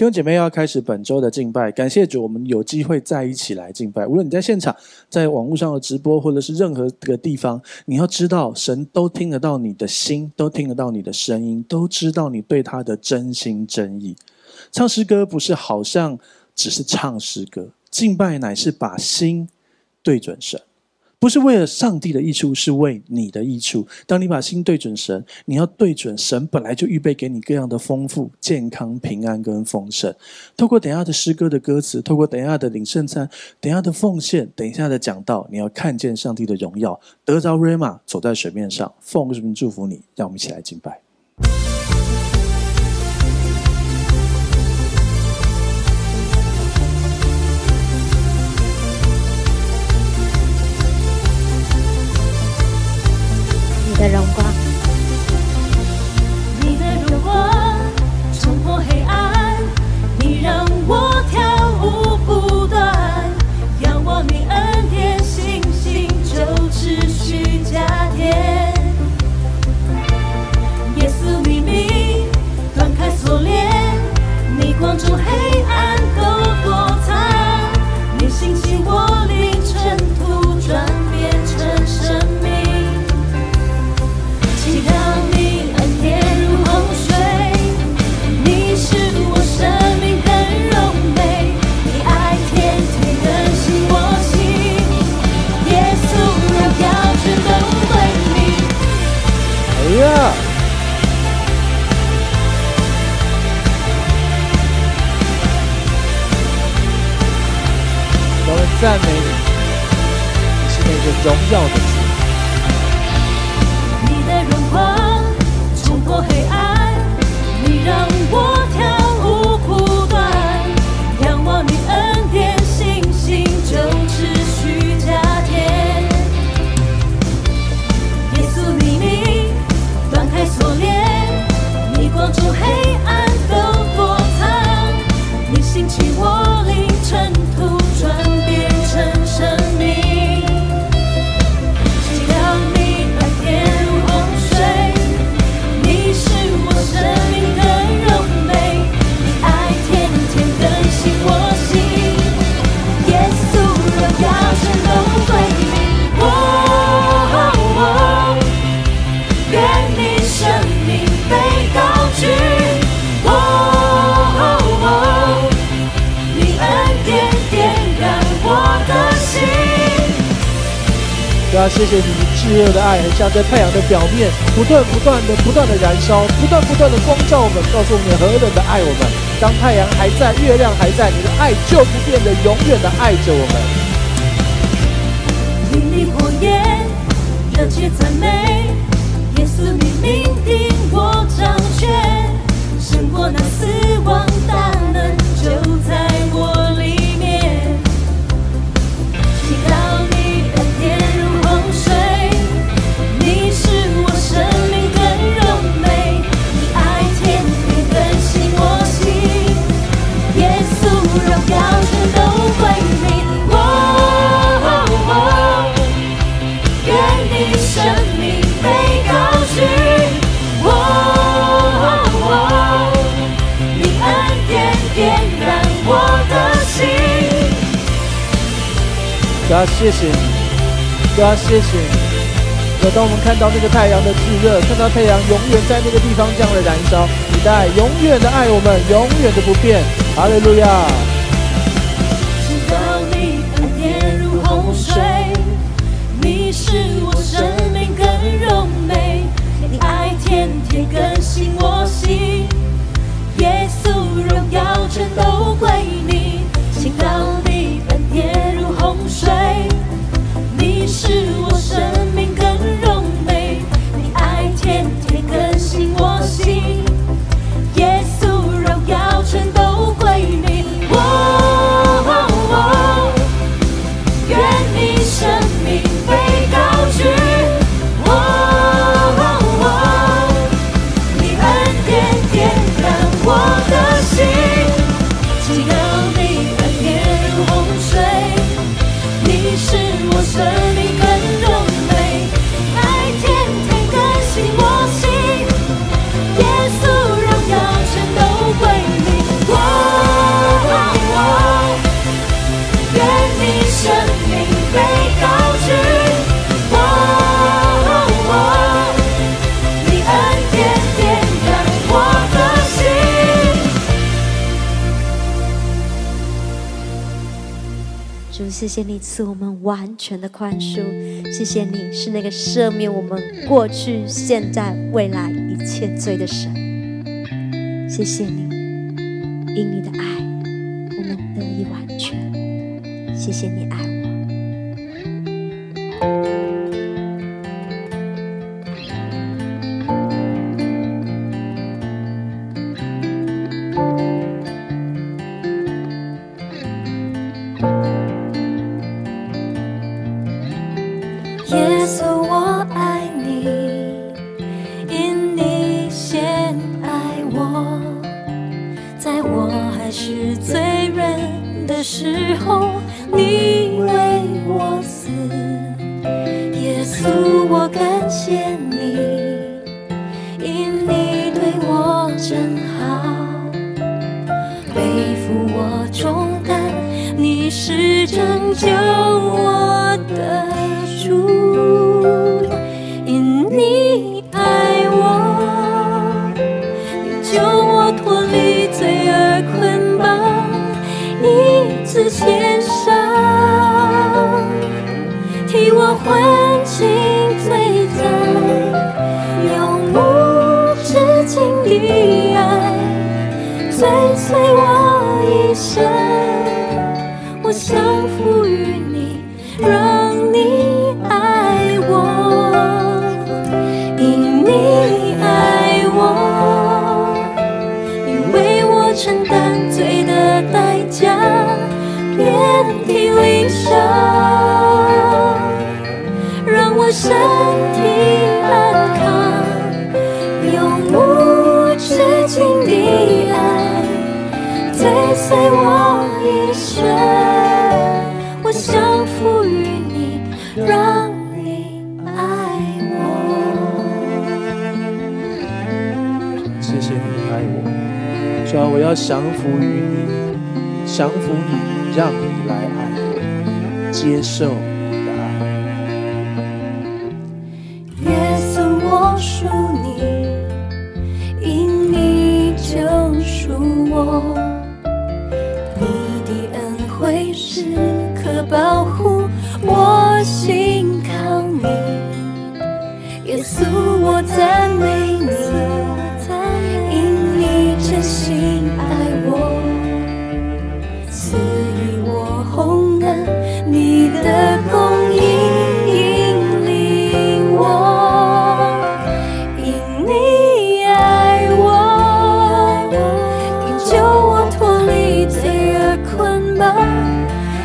弟兄姐妹，要开始本周的敬拜。感谢主，我们有机会再一起来敬拜。无论你在现场，在网络上的直播，或者是任何个地方，你要知道，神都听得到你的心，都听得到你的声音，都知道你对他的真心真意。唱诗歌不是好像只是唱诗歌，敬拜乃是把心对准神。不是为了上帝的益处，是为你的益处。当你把心对准神，你要对准神本来就预备给你各样的丰富、健康、平安跟丰盛。透过等下的诗歌的歌词，透过等下的领圣餐、等下的奉献、等一下的讲道，你要看见上帝的荣耀。得着瑞玛，走在水面上，奉什么祝福你？让我们一起来敬拜。的荣光。赞美你，你是那个荣耀的。啊，谢谢你炽热的爱，像在太阳的表面不断不断的不断的燃烧，不断不断的光照我们，告诉我们何等的爱我们。当太阳还在，月亮还在，你的爱就不变的永远的爱着我们。黎你火焰，热切赞美，夜色里命定我掌权，胜过那四。要谢谢你，要谢谢你。可当我们看到那个太阳的炙热，看到太阳永远在那个地方这样的燃烧，你的爱永远的爱我们，永远的不变。哈利路亚。是。谢谢你赐我们完全的宽恕，谢谢你是那个赦免我们过去、现在、未来一切罪的神，谢谢你，因你的爱，我们得以完全，谢谢你爱我。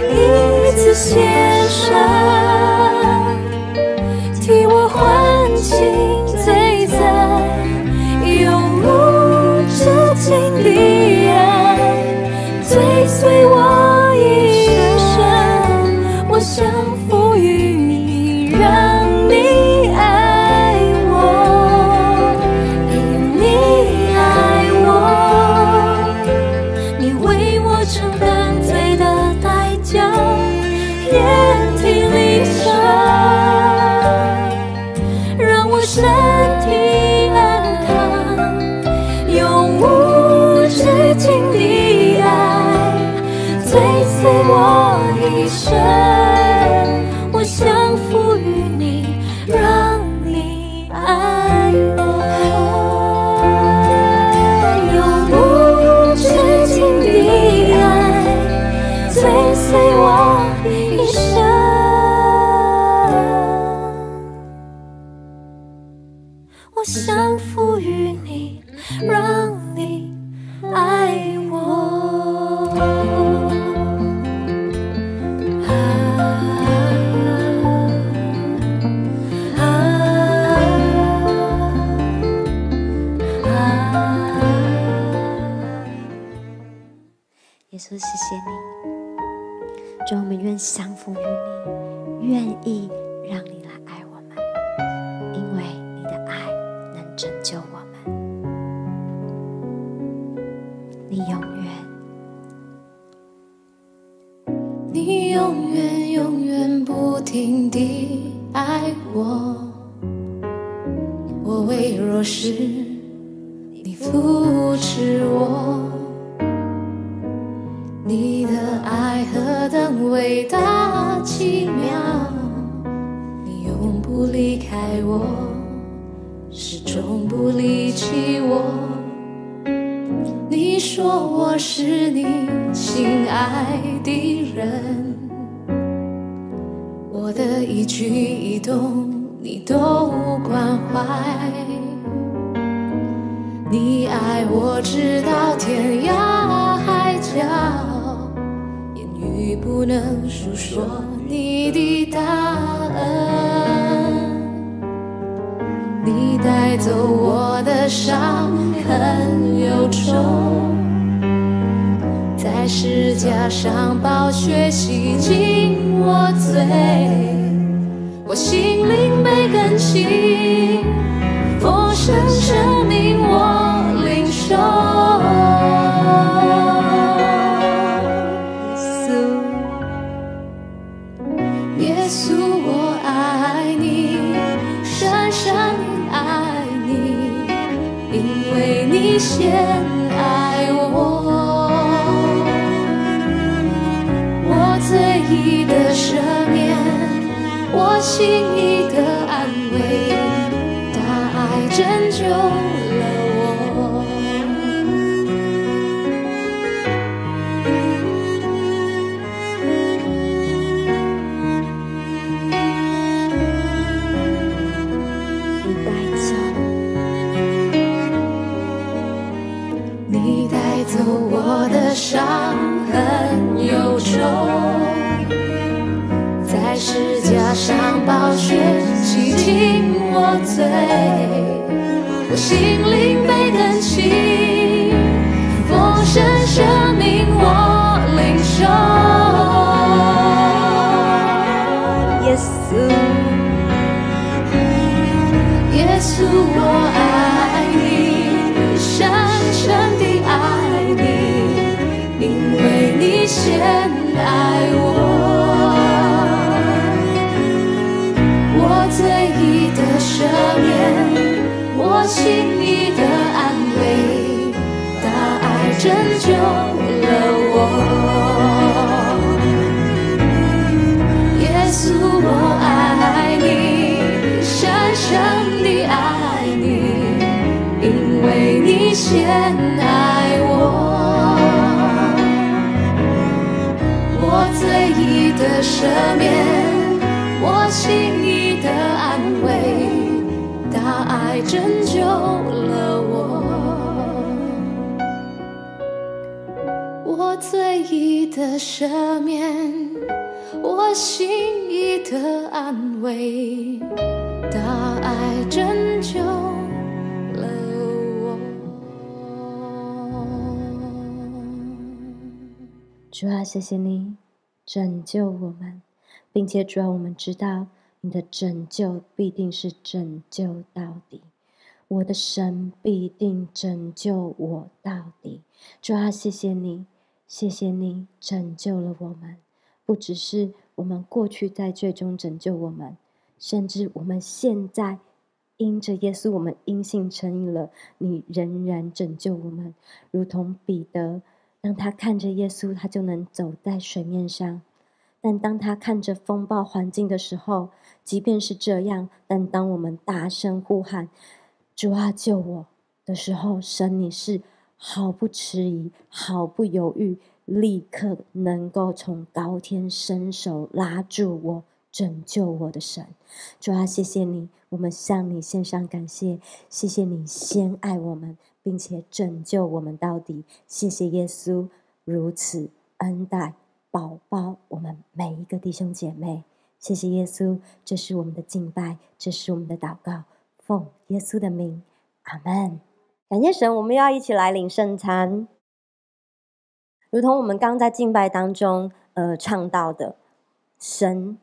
一次献身，替我还清。世家上暴雪洗净我罪，我心灵被更新，佛生神明我领受。te 我心灵被更新，丰盛生命我领受。耶稣，耶稣。轻易的安慰，大爱拯救了我。耶稣，我爱你，深深地爱你，因为你先爱我。我最意的赦免，我心。拯救了我，我最意的赦免，我心意的安慰，大爱拯救了我。主啊，谢谢你拯救我们，并且主啊，我们知道你的拯救必定是拯救到底。我的神必定拯救我到底。主啊，谢谢你，谢谢你拯救了我们。不只是我们过去在最终拯救我们，甚至我们现在因着耶稣，我们因信成瘾了。你仍然拯救我们，如同彼得，当他看着耶稣，他就能走在水面上。但当他看着风暴环境的时候，即便是这样，但当我们大声呼喊。主啊，救我的时候，神你是毫不迟疑、毫不犹豫，立刻能够从高天伸手拉住我，拯救我的神。主啊，谢谢你，我们向你献上感谢，谢谢你先爱我们，并且拯救我们到底。谢谢耶稣如此恩待宝宝，我们每一个弟兄姐妹。谢谢耶稣，这是我们的敬拜，这是我们的祷告。奉耶稣的名，阿门！感谢神，我们要一起来领圣餐。如同我们刚在敬拜当中，呃，唱到的，神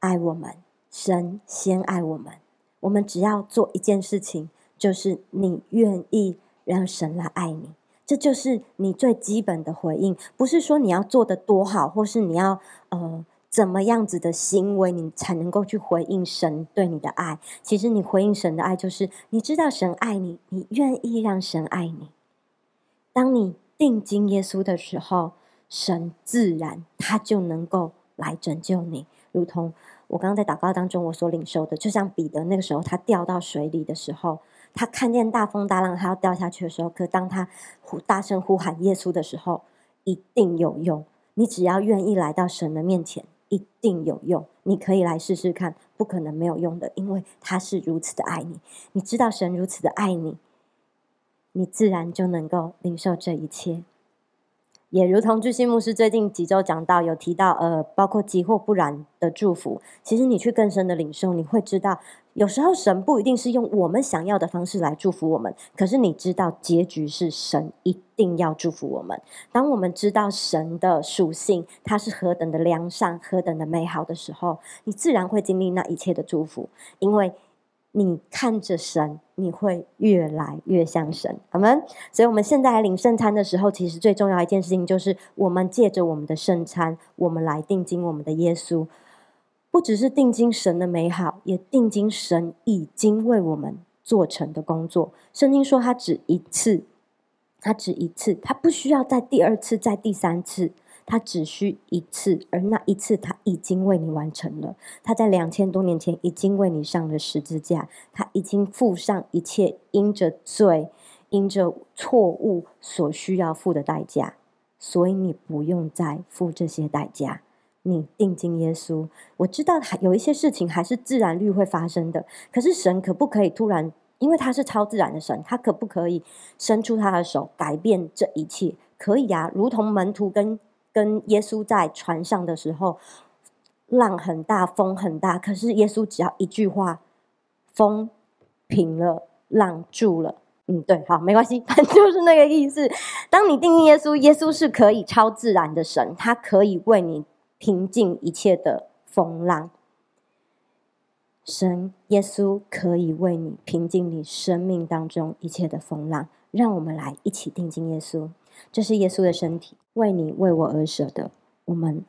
爱我们，神先爱我们，我们只要做一件事情，就是你愿意让神来爱你，这就是你最基本的回应。不是说你要做的多好，或是你要呃。怎么样子的行为，你才能够去回应神对你的爱？其实，你回应神的爱，就是你知道神爱你，你愿意让神爱你。当你定睛耶稣的时候，神自然他就能够来拯救你。如同我刚刚在祷告当中，我所领受的，就像彼得那个时候，他掉到水里的时候，他看见大风大浪，他要掉下去的时候，可当他呼大声呼喊耶稣的时候，一定有用。你只要愿意来到神的面前。一定有用，你可以来试试看，不可能没有用的，因为他是如此的爱你，你知道神如此的爱你，你自然就能够领受这一切。也如同巨信牧师最近几周讲到，有提到呃，包括急或不然的祝福，其实你去更深的领受，你会知道。有时候神不一定是用我们想要的方式来祝福我们，可是你知道结局是神一定要祝福我们。当我们知道神的属性，它是何等的良善，何等的美好的时候，你自然会经历那一切的祝福，因为你看着神，你会越来越像神。好们，所以我们现在领圣餐的时候，其实最重要一件事情就是，我们借着我们的圣餐，我们来定睛我们的耶稣。不只是定睛神的美好，也定睛神已经为我们做成的工作。圣经说他只一次，他只一次，他不需要再第二次、再第三次，他只需一次。而那一次，他已经为你完成了。他在两千多年前已经为你上了十字架，他已经付上一切因着罪、因着错误所需要付的代价，所以你不用再付这些代价。你定睛耶稣，我知道还有一些事情还是自然律会发生的。可是神可不可以突然？因为他是超自然的神，他可不可以伸出他的手改变这一切？可以啊，如同门徒跟跟耶稣在船上的时候，浪很大，风很大，可是耶稣只要一句话，风平了，浪住了。嗯，对，好，没关系，就是那个意思。当你定睛耶稣，耶稣是可以超自然的神，他可以为你。平静一切的风浪，神耶稣可以为你平静你生命当中一切的风浪。让我们来一起定睛耶稣，这是耶稣的身体，为你为我而舍的。我们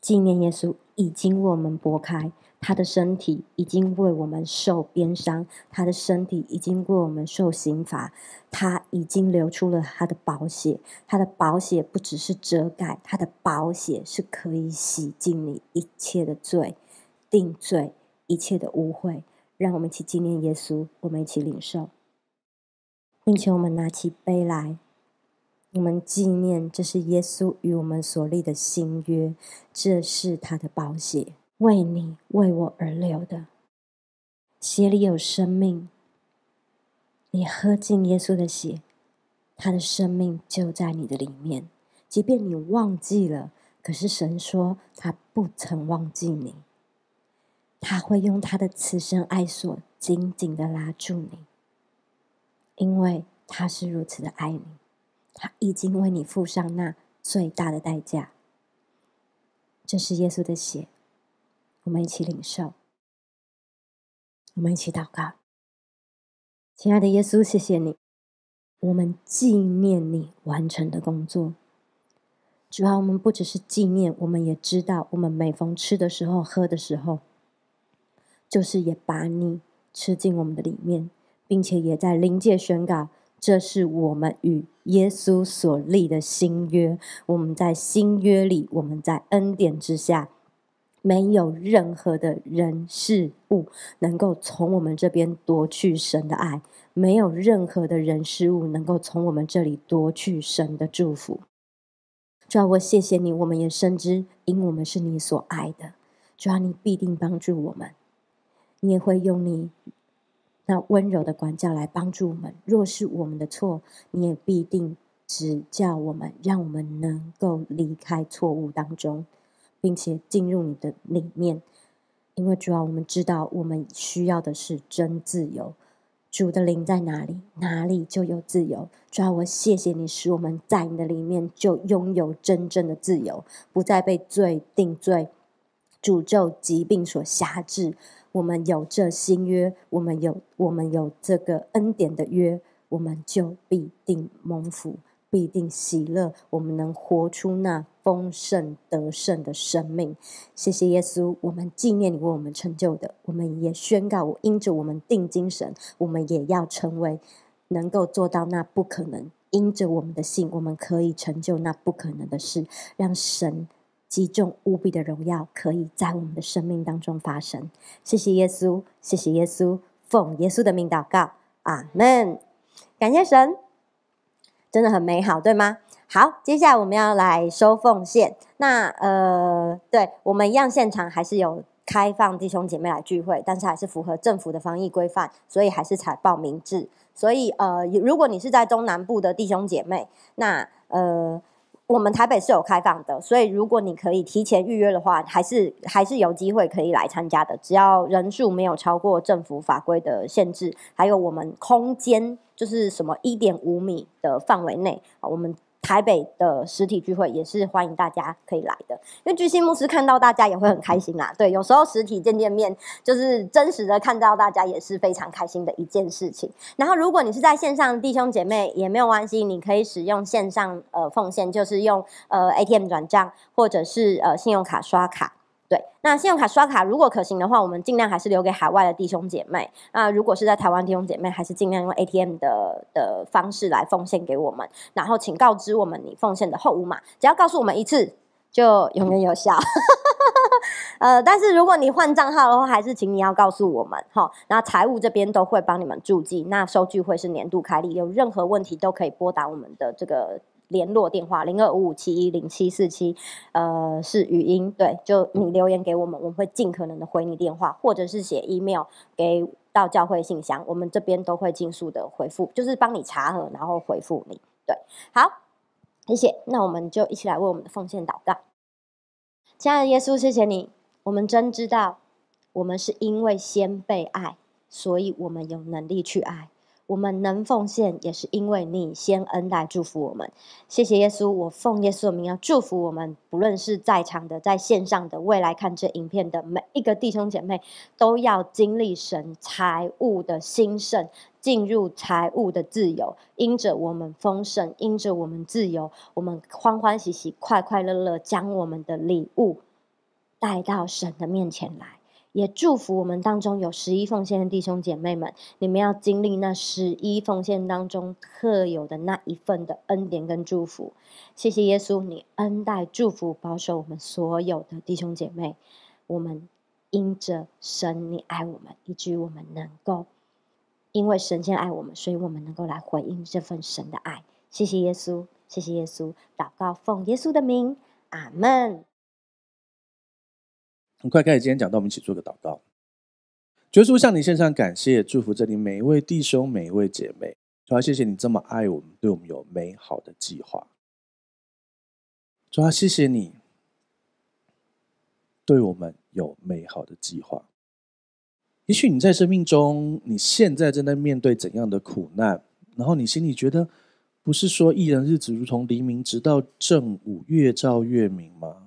纪念耶稣已经为我们拨开，他的身体已经为我们受鞭伤，他的身体已经为我们受刑罚。他。已经流出了他的宝血，他的宝血不只是遮盖，他的宝血是可以洗净你一切的罪、定罪一切的污秽。让我们一起纪念耶稣，我们一起领受，并且我们拿起杯来，我们纪念这是耶稣与我们所立的新约，这是他的宝血，为你为我而流的，血里有生命。你喝尽耶稣的血，他的生命就在你的里面。即便你忘记了，可是神说他不曾忘记你，他会用他的此生爱所紧紧的拉住你，因为他是如此的爱你，他已经为你付上那最大的代价。这是耶稣的血，我们一起领受，我们一起祷告。亲爱的耶稣，谢谢你，我们纪念你完成的工作。主要我们不只是纪念，我们也知道，我们每逢吃的时候、喝的时候，就是也把你吃进我们的里面，并且也在临界宣告，这是我们与耶稣所立的新约。我们在新约里，我们在恩典之下。没有任何的人事物能够从我们这边夺去神的爱，没有任何的人事物能够从我们这里夺去神的祝福。主啊，我谢谢你，我们也深知，因我们是你所爱的。主啊，你必定帮助我们，你也会用你那温柔的管教来帮助我们。若是我们的错，你也必定指教我们，让我们能够离开错误当中。并且进入你的里面，因为主要我们知道我们需要的是真自由。主的灵在哪里，哪里就有自由。主要我谢谢你，使我们在你的里面就拥有真正的自由，不再被罪定罪、诅咒、疾病所辖制。我们有这新约，我们有我们有这个恩典的约，我们就必定蒙福，必定喜乐。我们能活出那。丰盛得胜的生命，谢谢耶稣。我们纪念你为我们成就的，我们也宣告：我因着我们定精神，我们也要成为能够做到那不可能。因着我们的信，我们可以成就那不可能的事，让神极重无比的荣耀可以在我们的生命当中发生。谢谢耶稣，谢谢耶稣，奉耶稣的名祷告阿门。感谢神，真的很美好，对吗？好，接下来我们要来收奉献。那呃，对我们一样，现场还是有开放弟兄姐妹来聚会，但是还是符合政府的防疫规范，所以还是采报名制。所以呃，如果你是在中南部的弟兄姐妹，那呃，我们台北是有开放的，所以如果你可以提前预约的话，还是还是有机会可以来参加的，只要人数没有超过政府法规的限制，还有我们空间就是什么一点五米的范围内，我们。台北的实体聚会也是欢迎大家可以来的，因为巨星牧师看到大家也会很开心啦。对，有时候实体见见面，就是真实的看到大家也是非常开心的一件事情。然后，如果你是在线上弟兄姐妹也没有关系，你可以使用线上呃奉献，就是用呃 ATM 转账或者是呃信用卡刷卡。对，那信用卡刷卡如果可行的话，我们尽量还是留给海外的弟兄姐妹。那如果是在台湾弟兄姐妹，还是尽量用 ATM 的的方式来奉献给我们。然后请告知我们你奉献的后五码，只要告诉我们一次，就永远有效。呃，但是如果你换账号的话，还是请你要告诉我们哈。那财务这边都会帮你们注记，那收据会是年度开立，有任何问题都可以拨打我们的这个。联络电话零二五五七一零七四七，呃，是语音对，就你留言给我们，我们会尽可能的回你电话，或者是写 email 给到教会信箱，我们这边都会尽速的回复，就是帮你查核，然后回复你。对，好，谢谢。那我们就一起来为我们的奉献祷告，亲爱的耶稣，谢谢你，我们真知道，我们是因为先被爱，所以我们有能力去爱。我们能奉献，也是因为你先恩待祝福我们。谢谢耶稣，我奉耶稣的名要祝福我们，不论是在场的，在线上的，未来看这影片的每一个弟兄姐妹，都要经历神财务的兴盛，进入财务的自由。因着我们丰盛，因着我们自由，我们欢欢喜喜、快快乐乐，将我们的礼物带到神的面前来。也祝福我们当中有十一奉献的弟兄姐妹们，你们要经历那十一奉献当中特有的那一份的恩典跟祝福。谢谢耶稣，你恩待祝福保守我们所有的弟兄姐妹。我们因着神你爱我们，以至于我们能够因为神先爱我们，所以我们能够来回应这份神的爱。谢谢耶稣，谢谢耶稣，祷告奉耶稣的名，阿门。很快开始，今天讲到，我们一起做个祷告。绝叔向你献上感谢，祝福这里每一位弟兄、每一位姐妹。主要谢谢你这么爱我们，对我们有美好的计划。主要谢谢你对我们有美好的计划。也许你在生命中，你现在正在面对怎样的苦难？然后你心里觉得，不是说一人日子如同黎明，直到正午越照越明吗？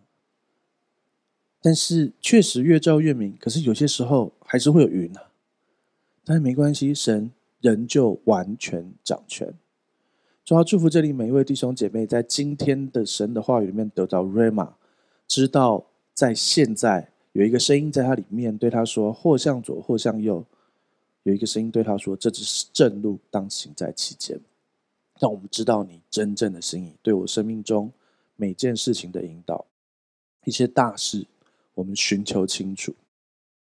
但是确实越照越明，可是有些时候还是会有云啊，但是没关系，神仍旧完全掌权。主要祝福这里每一位弟兄姐妹，在今天的神的话语里面得到 r a m a 知道在现在有一个声音在它里面对他说：或向左，或向右，有一个声音对他说：这只是正路，当行在其间。让我们知道你真正的心意，对我生命中每件事情的引导，一些大事。我们寻求清楚，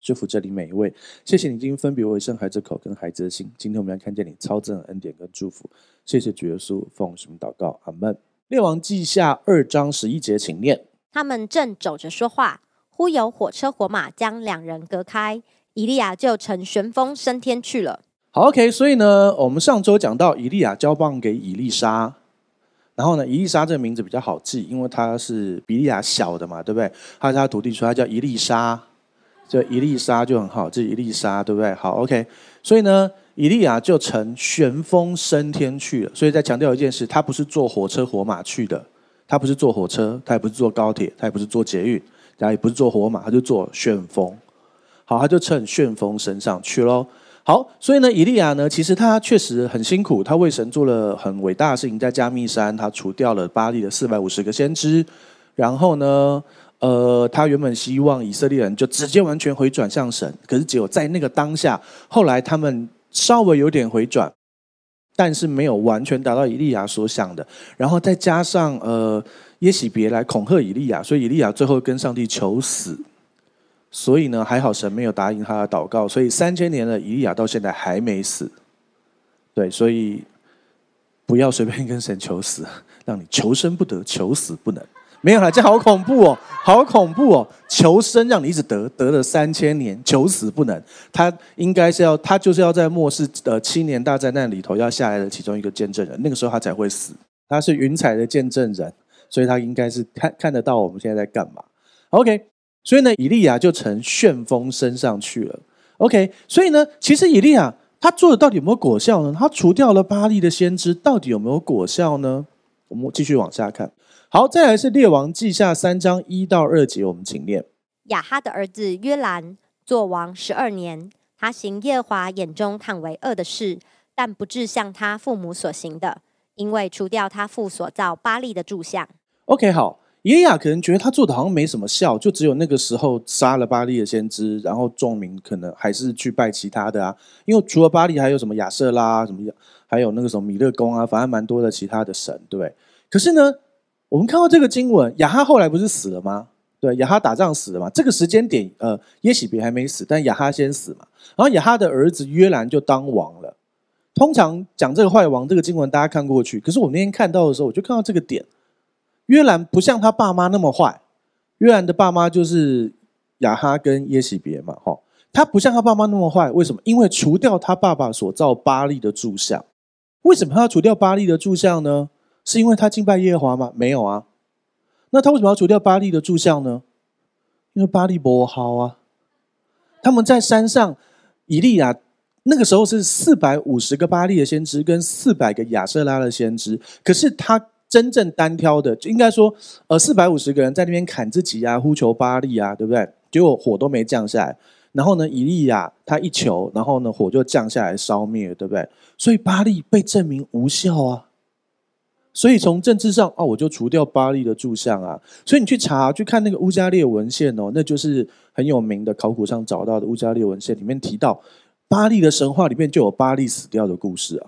祝福这里每一位。谢谢你今天分别为生孩子口跟孩子的心。今天我们要看见你超正的恩典跟祝福。谢谢主耶稣奉行祷告，阿门。列王记下二章十一节，请念。他们正走着说话，忽有火车火马将两人隔开，以利亚就乘旋风升天去了。好，OK。所以呢，我们上周讲到以利亚交棒给以利沙。然后呢，伊丽莎这个名字比较好记，因为她是比利亚小的嘛，对不对？他是他徒弟说她叫伊丽莎，就伊丽莎就很好记，伊丽莎对不对？好，OK。所以呢，伊利亚就乘旋风升天去了。所以再强调一件事，他不是坐火车火马去的，他不是坐火车，他也不是坐高铁，他也不是坐捷运，后也不是坐火马，他就坐旋风。好，他就乘旋风升上去喽。好，所以呢，以利亚呢，其实他确实很辛苦，他为神做了很伟大的事情，在加密山，他除掉了巴利的四百五十个先知。然后呢，呃，他原本希望以色列人就直接完全回转向神，可是只有在那个当下，后来他们稍微有点回转，但是没有完全达到以利亚所想的。然后再加上呃耶喜别来恐吓以利亚，所以以利亚最后跟上帝求死。所以呢，还好神没有答应他的祷告。所以三千年的以利亚到现在还没死，对，所以不要随便跟神求死，让你求生不得，求死不能。没有了，这好恐怖哦，好恐怖哦！求生让你一直得，得了三千年，求死不能。他应该是要，他就是要在末世的七年大灾难里头要下来的其中一个见证人。那个时候他才会死。他是云彩的见证人，所以他应该是看看得到我们现在在干嘛。OK。所以呢，以利亚就乘旋风升上去了。OK，所以呢，其实以利亚他做的到底有没有果效呢？他除掉了巴力的先知，到底有没有果效呢？我们继续往下看。好，再来是列王记下三章一到二节，我们请念。亚哈的儿子约兰做王十二年，他行耶华眼中看为恶的事，但不至像他父母所行的，因为除掉他父所造巴力的柱像。OK，好。耶雅可能觉得他做的好像没什么效，就只有那个时候杀了巴利的先知，然后众民可能还是去拜其他的啊，因为除了巴利，还有什么亚瑟拉，什么的，还有那个什么米勒宫啊，反正蛮多的其他的神，对不对？可是呢，我们看到这个经文，亚哈后来不是死了吗？对，亚哈打仗死了嘛。这个时间点，呃，耶喜别还没死，但亚哈先死嘛。然后亚哈的儿子约兰就当王了。通常讲这个坏王这个经文，大家看过去，可是我那天看到的时候，我就看到这个点。约兰不像他爸妈那么坏，约兰的爸妈就是亚哈跟耶喜别嘛，吼，他不像他爸妈那么坏，为什么？因为除掉他爸爸所造巴利的柱像，为什么他要除掉巴利的柱像呢？是因为他敬拜耶和华吗？没有啊，那他为什么要除掉巴利的柱像呢？因为巴利不好啊，他们在山上以利亚那个时候是四百五十个巴利的先知跟四百个亚瑟拉的先知，可是他。真正单挑的，就应该说，呃，四百五十个人在那边砍自己啊，呼求巴利啊，对不对？结果火都没降下来。然后呢，伊利亚他一求，然后呢，火就降下来烧灭，对不对？所以巴利被证明无效啊。所以从政治上，哦，我就除掉巴利的柱像啊。所以你去查去看那个乌加列文献哦，那就是很有名的考古上找到的乌加列文献，里面提到巴利的神话里面就有巴利死掉的故事啊。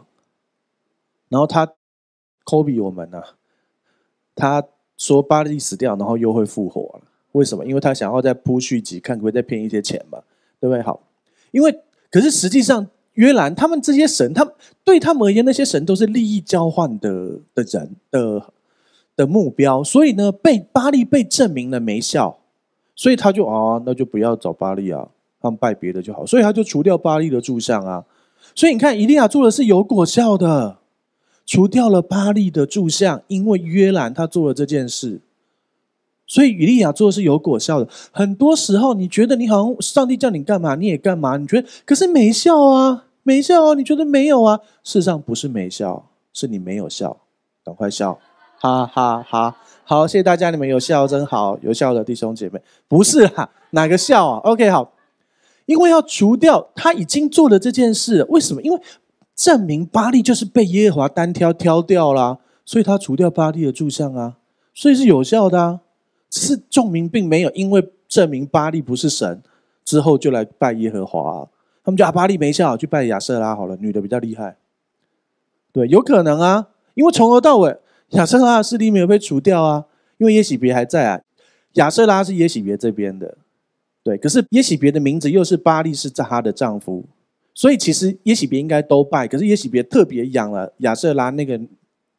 然后他。科比我们呢？他说巴利死掉，然后又会复活了，为什么？因为他想要再铺续集，看可以再骗一些钱嘛，对不对？好，因为可是实际上约兰他们这些神，他们对他们而言，那些神都是利益交换的的人的的目标，所以呢，被巴利被证明了没效，所以他就啊，那就不要找巴利啊，他们拜别的就好，所以他就除掉巴利的柱像啊，所以你看伊利亚做的是有果效的。除掉了巴利的柱像，因为约兰他做了这件事，所以以利亚做的是有果效的。很多时候，你觉得你好像上帝叫你干嘛，你也干嘛，你觉得可是没效啊，没效啊，你觉得没有啊？事实上不是没效，是你没有效，赶快笑，哈哈哈！好，谢谢大家，你们有笑真好，有笑的弟兄姐妹，不是哈，哪个笑啊？OK，好，因为要除掉他已经做了这件事，为什么？因为。证明巴利就是被耶和华单挑挑掉了，所以他除掉巴利的柱像啊，所以是有效的啊。只是众民并没有因为证明巴利不是神之后就来拜耶和华，他们就阿巴利没效，去拜亚瑟拉好了，女的比较厉害。对，有可能啊，因为从头到尾亚瑟拉的势力没有被除掉啊，因为耶喜别还在啊。亚瑟拉是耶喜别这边的，对，可是耶喜别的名字又是巴利是她的丈夫。所以其实耶喜别应该都拜，可是耶喜别特别养了亚瑟拉那个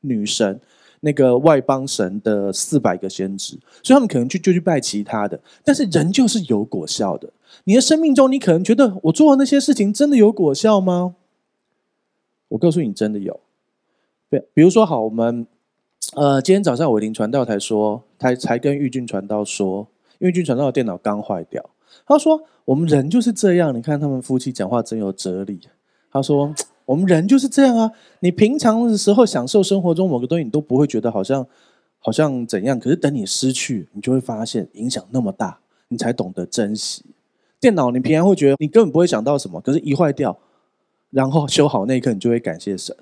女神，那个外邦神的四百个先知，所以他们可能去就去拜其他的。但是仍旧是有果效的。你的生命中，你可能觉得我做的那些事情真的有果效吗？我告诉你，真的有。比比如说，好，我们呃今天早上我林传道才说，才才跟玉俊传道说，玉俊传道的电脑刚坏掉，他说。我们人就是这样，你看他们夫妻讲话真有哲理。他说：“ 我们人就是这样啊，你平常的时候享受生活中某个东西，你都不会觉得好像好像怎样。可是等你失去，你就会发现影响那么大，你才懂得珍惜。电脑你平常会觉得你根本不会想到什么，可是一坏掉，然后修好那一刻，你就会感谢神。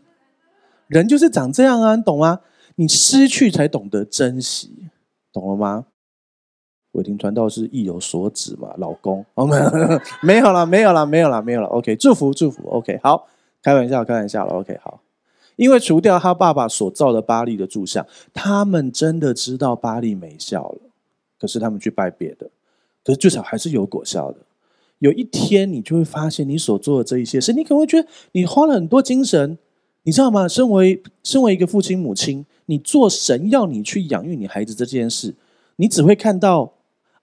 人就是长这样啊，你懂吗？你失去才懂得珍惜，懂了吗？”韦廷传道是意有所指嘛，老公，我们 没有了，没有了，没有了，没有了。OK，祝福祝福。OK，好，开玩笑，开玩笑了。OK，好，因为除掉他爸爸所造的巴利的柱像，他们真的知道巴利没效了。可是他们去拜别的，可是最少还是有果效的。有一天你就会发现，你所做的这一些事，你可能会觉得你花了很多精神，你知道吗？身为身为一个父亲母亲，你做神要你去养育你孩子这件事，你只会看到。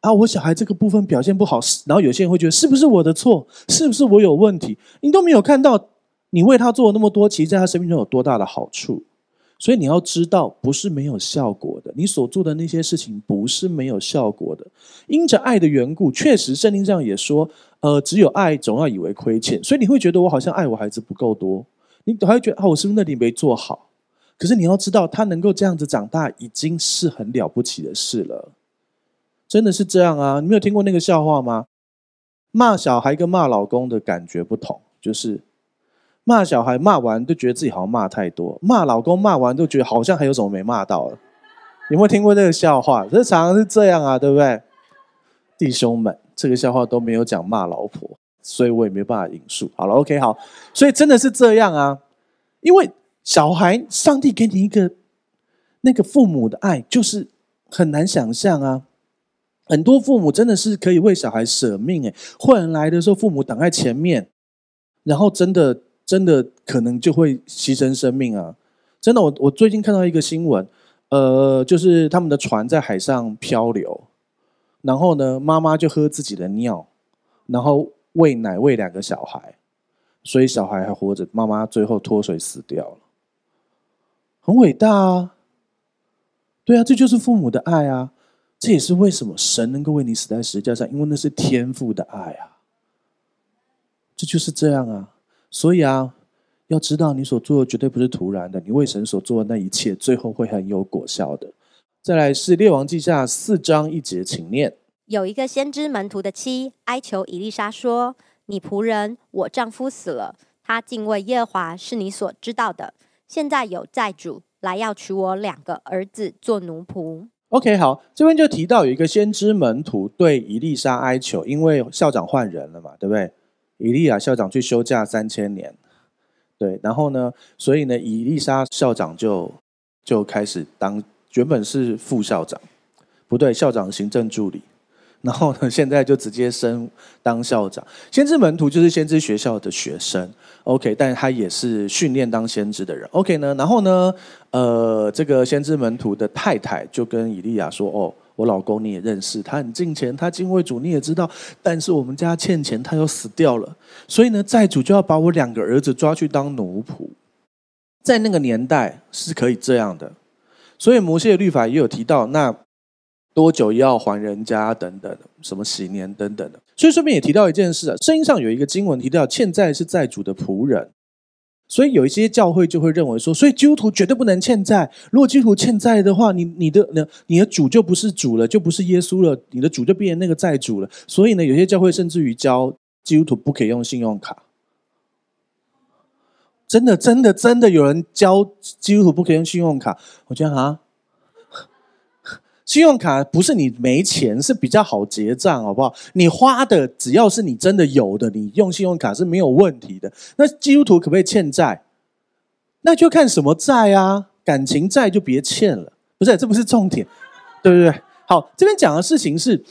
啊，我小孩这个部分表现不好，然后有些人会觉得是不是我的错，是不是我有问题？你都没有看到，你为他做了那么多，其实在他生命中有多大的好处。所以你要知道，不是没有效果的，你所做的那些事情不是没有效果的。因着爱的缘故，确实圣经上也说，呃，只有爱总要以为亏欠，所以你会觉得我好像爱我孩子不够多，你还会觉得啊，我是不是那里没做好？可是你要知道，他能够这样子长大，已经是很了不起的事了。真的是这样啊！你没有听过那个笑话吗？骂小孩跟骂老公的感觉不同，就是骂小孩骂完就觉得自己好像骂太多，骂老公骂完就觉得好像还有什么没骂到了。有没有听过那个笑话？这常常是这样啊，对不对，弟兄们？这个笑话都没有讲骂老婆，所以我也没办法引述。好了，OK，好，所以真的是这样啊，因为小孩，上帝给你一个那个父母的爱，就是很难想象啊。很多父母真的是可以为小孩舍命哎，换人来的时候，父母挡在前面，然后真的真的可能就会牺牲生命啊！真的，我我最近看到一个新闻，呃，就是他们的船在海上漂流，然后呢，妈妈就喝自己的尿，然后喂奶喂两个小孩，所以小孩还活着，妈妈最后脱水死掉了，很伟大啊！对啊，这就是父母的爱啊！这也是为什么神能够为你死在十字架上，因为那是天赋的爱啊！这就是这样啊，所以啊，要知道你所做的绝对不是突然的，你为神所做的那一切，最后会很有果效的。再来是《列王记下》四章一节，请念：有一个先知门徒的妻哀求以丽莎说：“你仆人我丈夫死了，他敬畏耶和华，是你所知道的。现在有债主来要娶我两个儿子做奴仆。” OK，好，这边就提到有一个先知门徒对伊丽莎哀求，因为校长换人了嘛，对不对？伊利亚校长去休假三千年，对，然后呢，所以呢，伊丽莎校长就就开始当原本是副校长，不对，校长行政助理。然后呢，现在就直接升当校长。先知门徒就是先知学校的学生，OK，但他也是训练当先知的人，OK 呢？然后呢，呃，这个先知门徒的太太就跟以利亚说：“哦，我老公你也认识，他很敬虔，他敬畏主，你也知道。但是我们家欠钱，他又死掉了，所以呢，债主就要把我两个儿子抓去当奴仆。在那个年代是可以这样的，所以摩西的律法也有提到那。”多久要还人家等等什么喜年等等的。所以顺便也提到一件事啊，圣经上有一个经文提到，欠债是债主的仆人。所以有一些教会就会认为说，所以基督徒绝对不能欠债。如果基督徒欠债的话，你你的那你的主就不是主了，就不是耶稣了，你的主就变成那个债主了。所以呢，有些教会甚至于教基督徒不可以用信用卡。真的真的真的有人教基督徒不可以用信用卡？我觉得啊。信用卡不是你没钱，是比较好结账，好不好？你花的只要是你真的有的，你用信用卡是没有问题的。那基督徒可不可以欠债？那就看什么债啊，感情债就别欠了。不是，这不是重点。对不对，好，这边讲的事情是，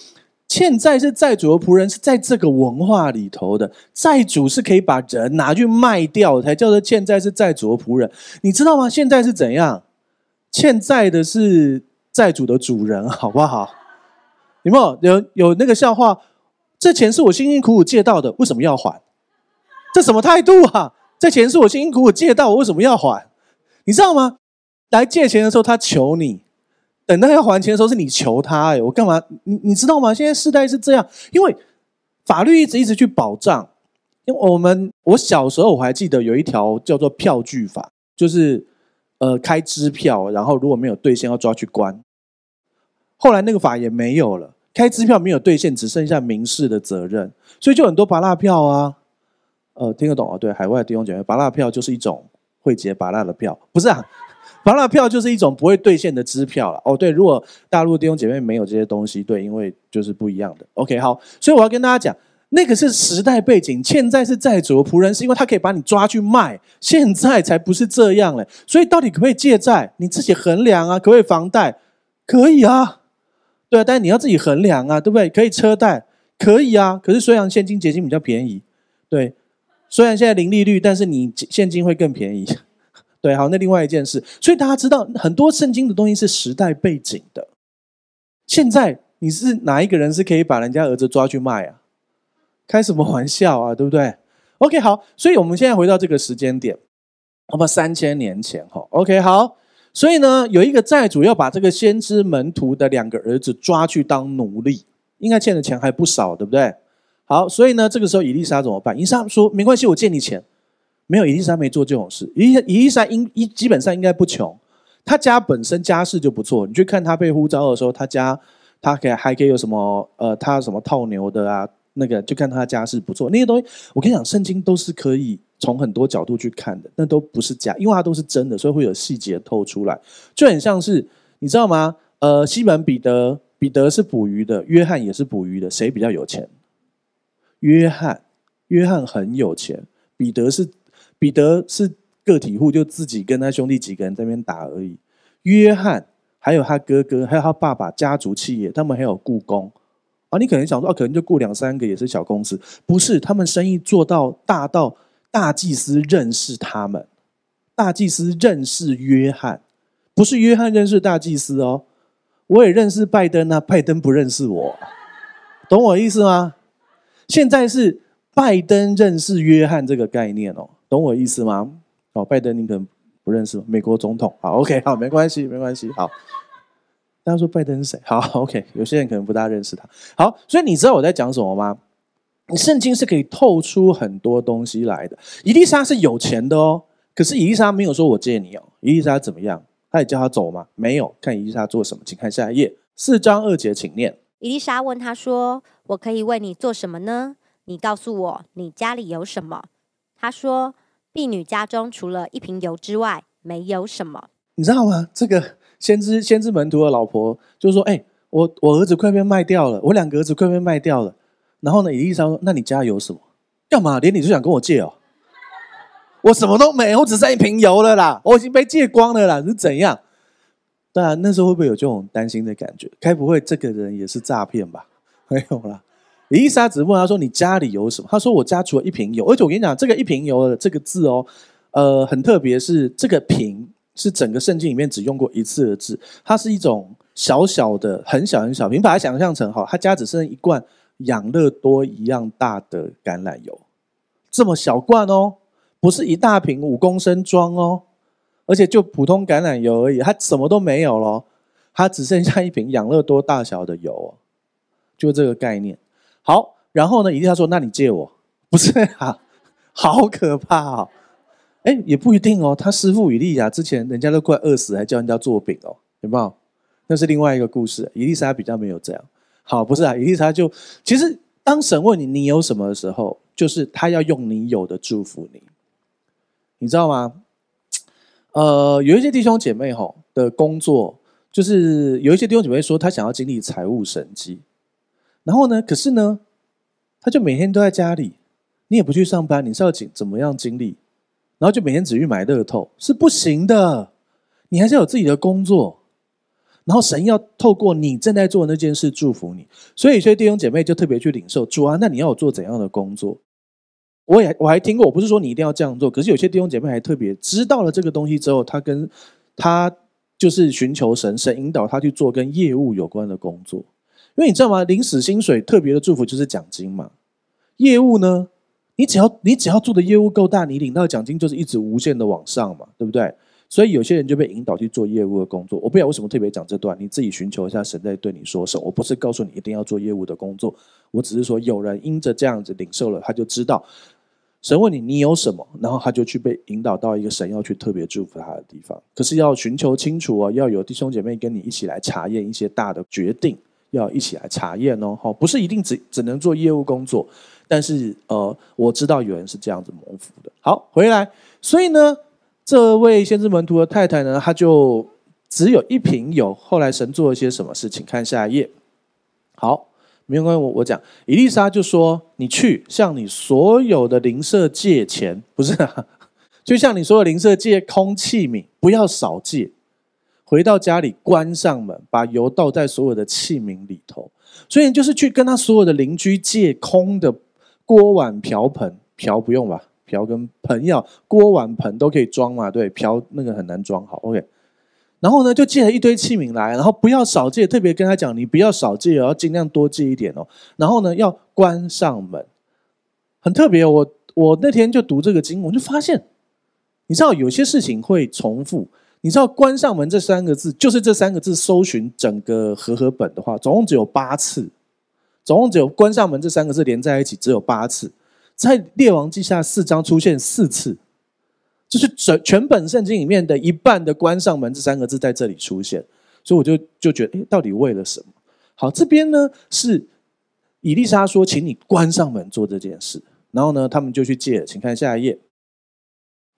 欠债是债主和仆人是在这个文化里头的，债主是可以把人拿去卖掉才叫做欠债是债主和仆人。你知道吗？现在是怎样？欠债的是。债主的主人好不好？有没有有有那个笑话？这钱是我辛辛苦苦借到的，为什么要还？这什么态度啊？这钱是我辛辛苦苦借到，我为什么要还？你知道吗？来借钱的时候他求你，等到要还钱的时候是你求他。哎，我干嘛？你你知道吗？现在世代是这样，因为法律一直一直去保障。因为我们我小时候我还记得有一条叫做票据法，就是。呃，开支票，然后如果没有兑现，要抓去关。后来那个法也没有了，开支票没有兑现，只剩下民事的责任，所以就很多拔蜡票啊。呃，听得懂啊？对，海外弟兄姐妹，拔蜡票就是一种会结拔蜡的票，不是啊？拔蜡票就是一种不会兑现的支票了。哦，对，如果大陆弟兄姐妹没有这些东西，对，因为就是不一样的。OK，好，所以我要跟大家讲。那个是时代背景，欠债是债主，仆人是因为他可以把你抓去卖。现在才不是这样嘞，所以到底可不可以借债，你自己衡量啊。可不可以房贷？可以啊，对啊，但你要自己衡量啊，对不对？可以车贷，可以啊。可是虽然现金结清比较便宜，对，虽然现在零利率，但是你现金会更便宜，对。好，那另外一件事，所以大家知道很多圣经的东西是时代背景的。现在你是哪一个人是可以把人家儿子抓去卖啊？开什么玩笑啊，对不对？OK，好，所以我们现在回到这个时间点，我么三千年前哈。OK，好，所以呢，有一个债主要把这个先知门徒的两个儿子抓去当奴隶，应该欠的钱还不少，对不对？好，所以呢，这个时候伊丽莎怎么办？伊丽莎说：“没关系，我借你钱。”没有，伊丽莎没做这种事。伊伊丽莎应一基本上应该不穷，他家本身家世就不错。你去看他被呼召的时候，他家他可还可以有什么呃，他什么套牛的啊？那个就看他家世不错，那些东西我跟你讲，圣经都是可以从很多角度去看的，那都不是假，因为它都是真的，所以会有细节透出来，就很像是你知道吗？呃，西门彼得，彼得是捕鱼的，约翰也是捕鱼的，谁比较有钱？约翰，约翰很有钱，彼得是彼得是个体户，就自己跟他兄弟几个人在那边打而已。约翰还有他哥哥，还有他爸爸家族企业，他们还有故宫，啊，你可能想说，啊，可能就雇两三个也是小公司，不是？他们生意做到大到大祭司认识他们，大祭司认识约翰，不是约翰认识大祭司哦。我也认识拜登啊，拜登不认识我，懂我意思吗？现在是拜登认识约翰这个概念哦，懂我意思吗？哦，拜登你可能不认识美国总统，好，OK，好，没关系，没关系，好。大家说拜登是谁？好，OK，有些人可能不大认识他。好，所以你知道我在讲什么吗？圣经是可以透出很多东西来的。伊丽莎是有钱的哦，可是伊丽莎没有说我借你哦。伊丽莎怎么样？他也叫他走吗？没有，看伊丽莎做什么，请看下一页，四章二节，请念。伊丽莎问他说：“我可以为你做什么呢？你告诉我，你家里有什么？”他说：“婢女家中除了一瓶油之外，没有什么。”你知道吗？这个。先知先知门徒的老婆就说：“哎，我我儿子快被卖掉了，我两个儿子快被卖掉了。然后呢，李易莎说：‘那你家有什么？’干嘛？连你都想跟我借哦？我什么都没，我只剩一瓶油了啦！我已经被借光了啦！你怎样？对啊，那时候会不会有这种担心的感觉？该不会这个人也是诈骗吧？没有啦。李易莎只问他说：‘你家里有什么？’他说：‘我家除了一瓶油。’而且我跟你讲，这个一瓶油的这个字哦，呃，很特别，是这个瓶。”是整个圣经里面只用过一次的字，它是一种小小的、很小很小。你把它想象成好，他家只剩一罐养乐多一样大的橄榄油，这么小罐哦，不是一大瓶五公升装哦，而且就普通橄榄油而已，它什么都没有咯，它只剩下一瓶养乐多大小的油，就这个概念。好，然后呢，一定要说：“那你借我？”不是啊，好可怕哦。哎，也不一定哦。他师傅以利亚之前，人家都快饿死，还叫人家做饼哦，有没有？那是另外一个故事。伊丽莎比较没有这样。好，不是啊，伊丽莎就其实，当神问你你有什么的时候，就是他要用你有的祝福你，你知道吗？呃，有一些弟兄姐妹吼的工作，就是有一些弟兄姐妹说他想要经历财务审计，然后呢，可是呢，他就每天都在家里，你也不去上班，你是要怎怎么样经历？然后就每天只去买乐透是不行的，你还是有自己的工作。然后神要透过你正在做的那件事祝福你，所以有些弟兄姐妹就特别去领受主啊，那你要做怎样的工作？我也我还听过，我不是说你一定要这样做，可是有些弟兄姐妹还特别知道了这个东西之后，他跟他就是寻求神，神引导他去做跟业务有关的工作，因为你知道吗？临死薪水特别的祝福就是奖金嘛，业务呢？你只要你只要做的业务够大，你领到奖金就是一直无限的往上嘛，对不对？所以有些人就被引导去做业务的工作。我不道为什么特别讲这段，你自己寻求一下神在对你说什么。我不是告诉你一定要做业务的工作，我只是说有人因着这样子领受了，他就知道神问你你有什么，然后他就去被引导到一个神要去特别祝福他的地方。可是要寻求清楚啊，要有弟兄姐妹跟你一起来查验一些大的决定。要一起来查验哦，哈，不是一定只只能做业务工作，但是呃，我知道有人是这样子蒙福的。好，回来，所以呢，这位先知门徒的太太呢，她就只有一瓶油。后来神做了些什么事？请看下一页。好，没关系，我我讲，伊丽莎就说：“你去向你所有的邻舍借钱，不是，就像你所有邻舍借空器皿，不要少借。”回到家里，关上门，把油倒在所有的器皿里头。所以，就是去跟他所有的邻居借空的锅碗瓢盆。瓢不用吧？瓢跟盆要，锅碗盆都可以装嘛。对，瓢那个很难装好。OK。然后呢，就借了一堆器皿来。然后不要少借，特别跟他讲，你不要少借，要尽量多借一点哦。然后呢，要关上门。很特别，我我那天就读这个经，我就发现，你知道，有些事情会重复。你知道“关上门”这三个字，就是这三个字搜寻整个和合本的话，总共只有八次，总共只有“关上门”这三个字连在一起只有八次，在列王记下四章出现四次，就是全全本圣经里面的一半的“关上门”这三个字在这里出现，所以我就就觉得，哎，到底为了什么？好，这边呢是伊丽莎说：“请你关上门做这件事。”然后呢，他们就去借，请看下一页。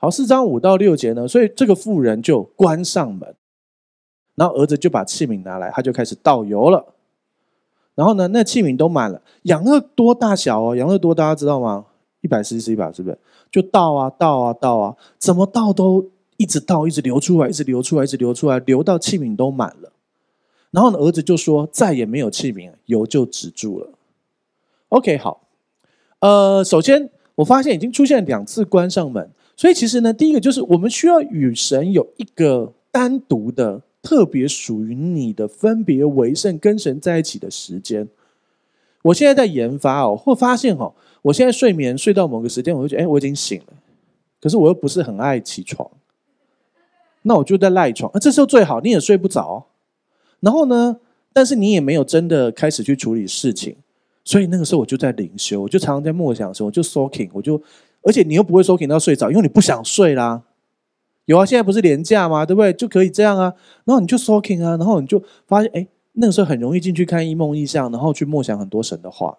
好，四章五到六节呢，所以这个妇人就关上门，然后儿子就把器皿拿来，他就开始倒油了。然后呢，那器皿都满了。羊乐多大小哦，羊乐多大家知道吗？一百四十，一百是不是？就倒啊，倒啊，倒啊，怎么倒都一直倒，一直流出来，一直流出来，一直流出来，流到器皿都满了。然后呢，儿子就说再也没有器皿，油就止住了。OK，好，呃，首先我发现已经出现两次关上门。所以其实呢，第一个就是我们需要与神有一个单独的、特别属于你的、分别为圣、跟神在一起的时间。我现在在研发哦，会发现哦，我现在睡眠睡到某个时间，我就觉得哎，我已经醒了，可是我又不是很爱起床，那我就在赖床。啊，这时候最好你也睡不着，然后呢，但是你也没有真的开始去处理事情，所以那个时候我就在灵修，我就常常在默想的时候就 s o l k i n g 我就。而且你又不会 s 给 a k i n g 要睡着，因为你不想睡啦。有啊，现在不是廉价嘛，对不对？就可以这样啊。然后你就 soaking 啊，然后你就发现，哎，那个时候很容易进去看一梦意象，然后去默想很多神的话，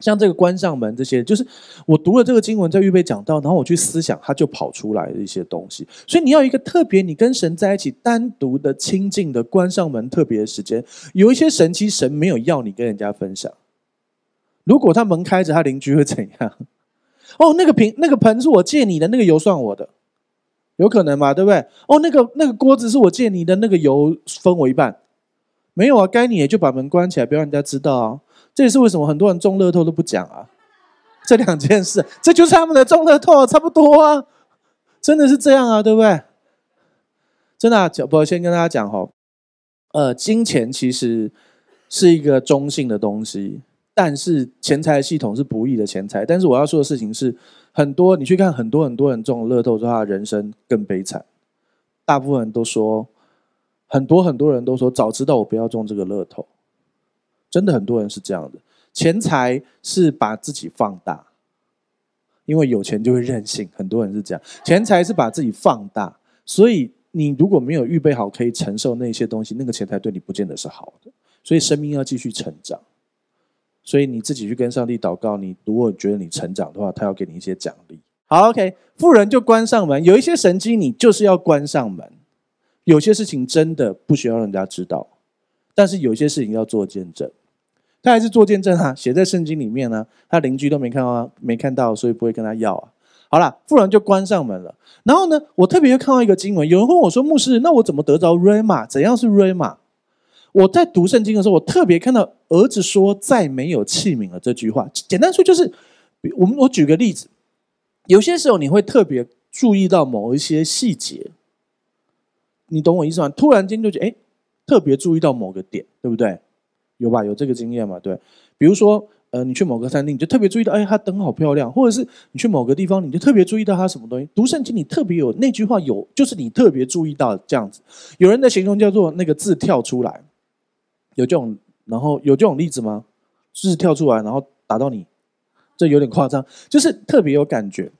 像这个关上门这些，就是我读了这个经文在预备讲到，然后我去思想，它就跑出来的一些东西。所以你要一个特别，你跟神在一起单独的亲近的关上门特别的时间，有一些神奇神没有要你跟人家分享。如果他门开着，他邻居会怎样？哦，那个瓶那个盆是我借你的，那个油算我的，有可能吗？对不对？哦，那个那个锅子是我借你的，那个油分我一半，没有啊，该你也就把门关起来，不要让人家知道啊。这也是为什么很多人中乐透都不讲啊。这两件事，这就是他们的中乐透，啊，差不多啊，真的是这样啊，对不对？真的，啊，不先跟大家讲哈，呃，金钱其实是一个中性的东西。但是钱财系统是不易的钱财，但是我要说的事情是，很多你去看很多很多人中了乐透，说他人生更悲惨。大部分人都说，很多很多人都说，早知道我不要中这个乐透，真的很多人是这样的。钱财是把自己放大，因为有钱就会任性，很多人是这样。钱财是把自己放大，所以你如果没有预备好，可以承受那些东西，那个钱财对你不见得是好的。所以生命要继续成长。所以你自己去跟上帝祷告，你如果觉得你成长的话，他要给你一些奖励。好，OK，富人就关上门。有一些神迹，你就是要关上门。有些事情真的不需要人家知道，但是有些事情要做见证。他还是做见证啊，写在圣经里面呢。他邻居都没看到啊，没看到，所以不会跟他要啊。好了，富人就关上门了。然后呢，我特别看到一个经文，有人问我说：“牧师，那我怎么得着 rema？怎样是 rema？” 我在读圣经的时候，我特别看到儿子说“再没有器皿了”这句话。简单说就是，我们我举个例子，有些时候你会特别注意到某一些细节，你懂我意思吗？突然间就觉哎，特别注意到某个点，对不对？有吧？有这个经验嘛？对，比如说呃，你去某个餐厅，你就特别注意到哎，他灯好漂亮，或者是你去某个地方，你就特别注意到他什么东西。读圣经，你特别有那句话有，就是你特别注意到这样子。有人的形容叫做那个字跳出来。有这种，然后有这种例子吗？就是跳出来，然后打到你，这有点夸张，就是特别有感觉。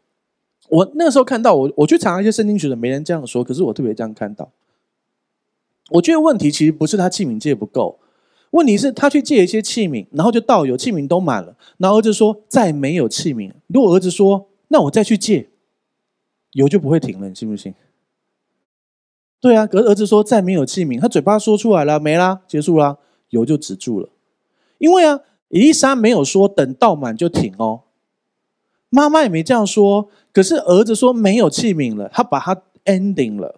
我那时候看到，我我去查一些圣经学者，没人这样说，可是我特别这样看到。我觉得问题其实不是他器皿借不够，问题是他去借一些器皿，然后就倒有器皿都满了，然后儿子说再没有器皿。如果儿子说那我再去借，油就不会停了，你信不信？对啊，可是儿子说再没有器皿，他嘴巴说出来了，没啦，结束啦。油就止住了，因为啊，伊丽莎没有说等倒满就停哦，妈妈也没这样说。可是儿子说没有器皿了，他把它 ending 了。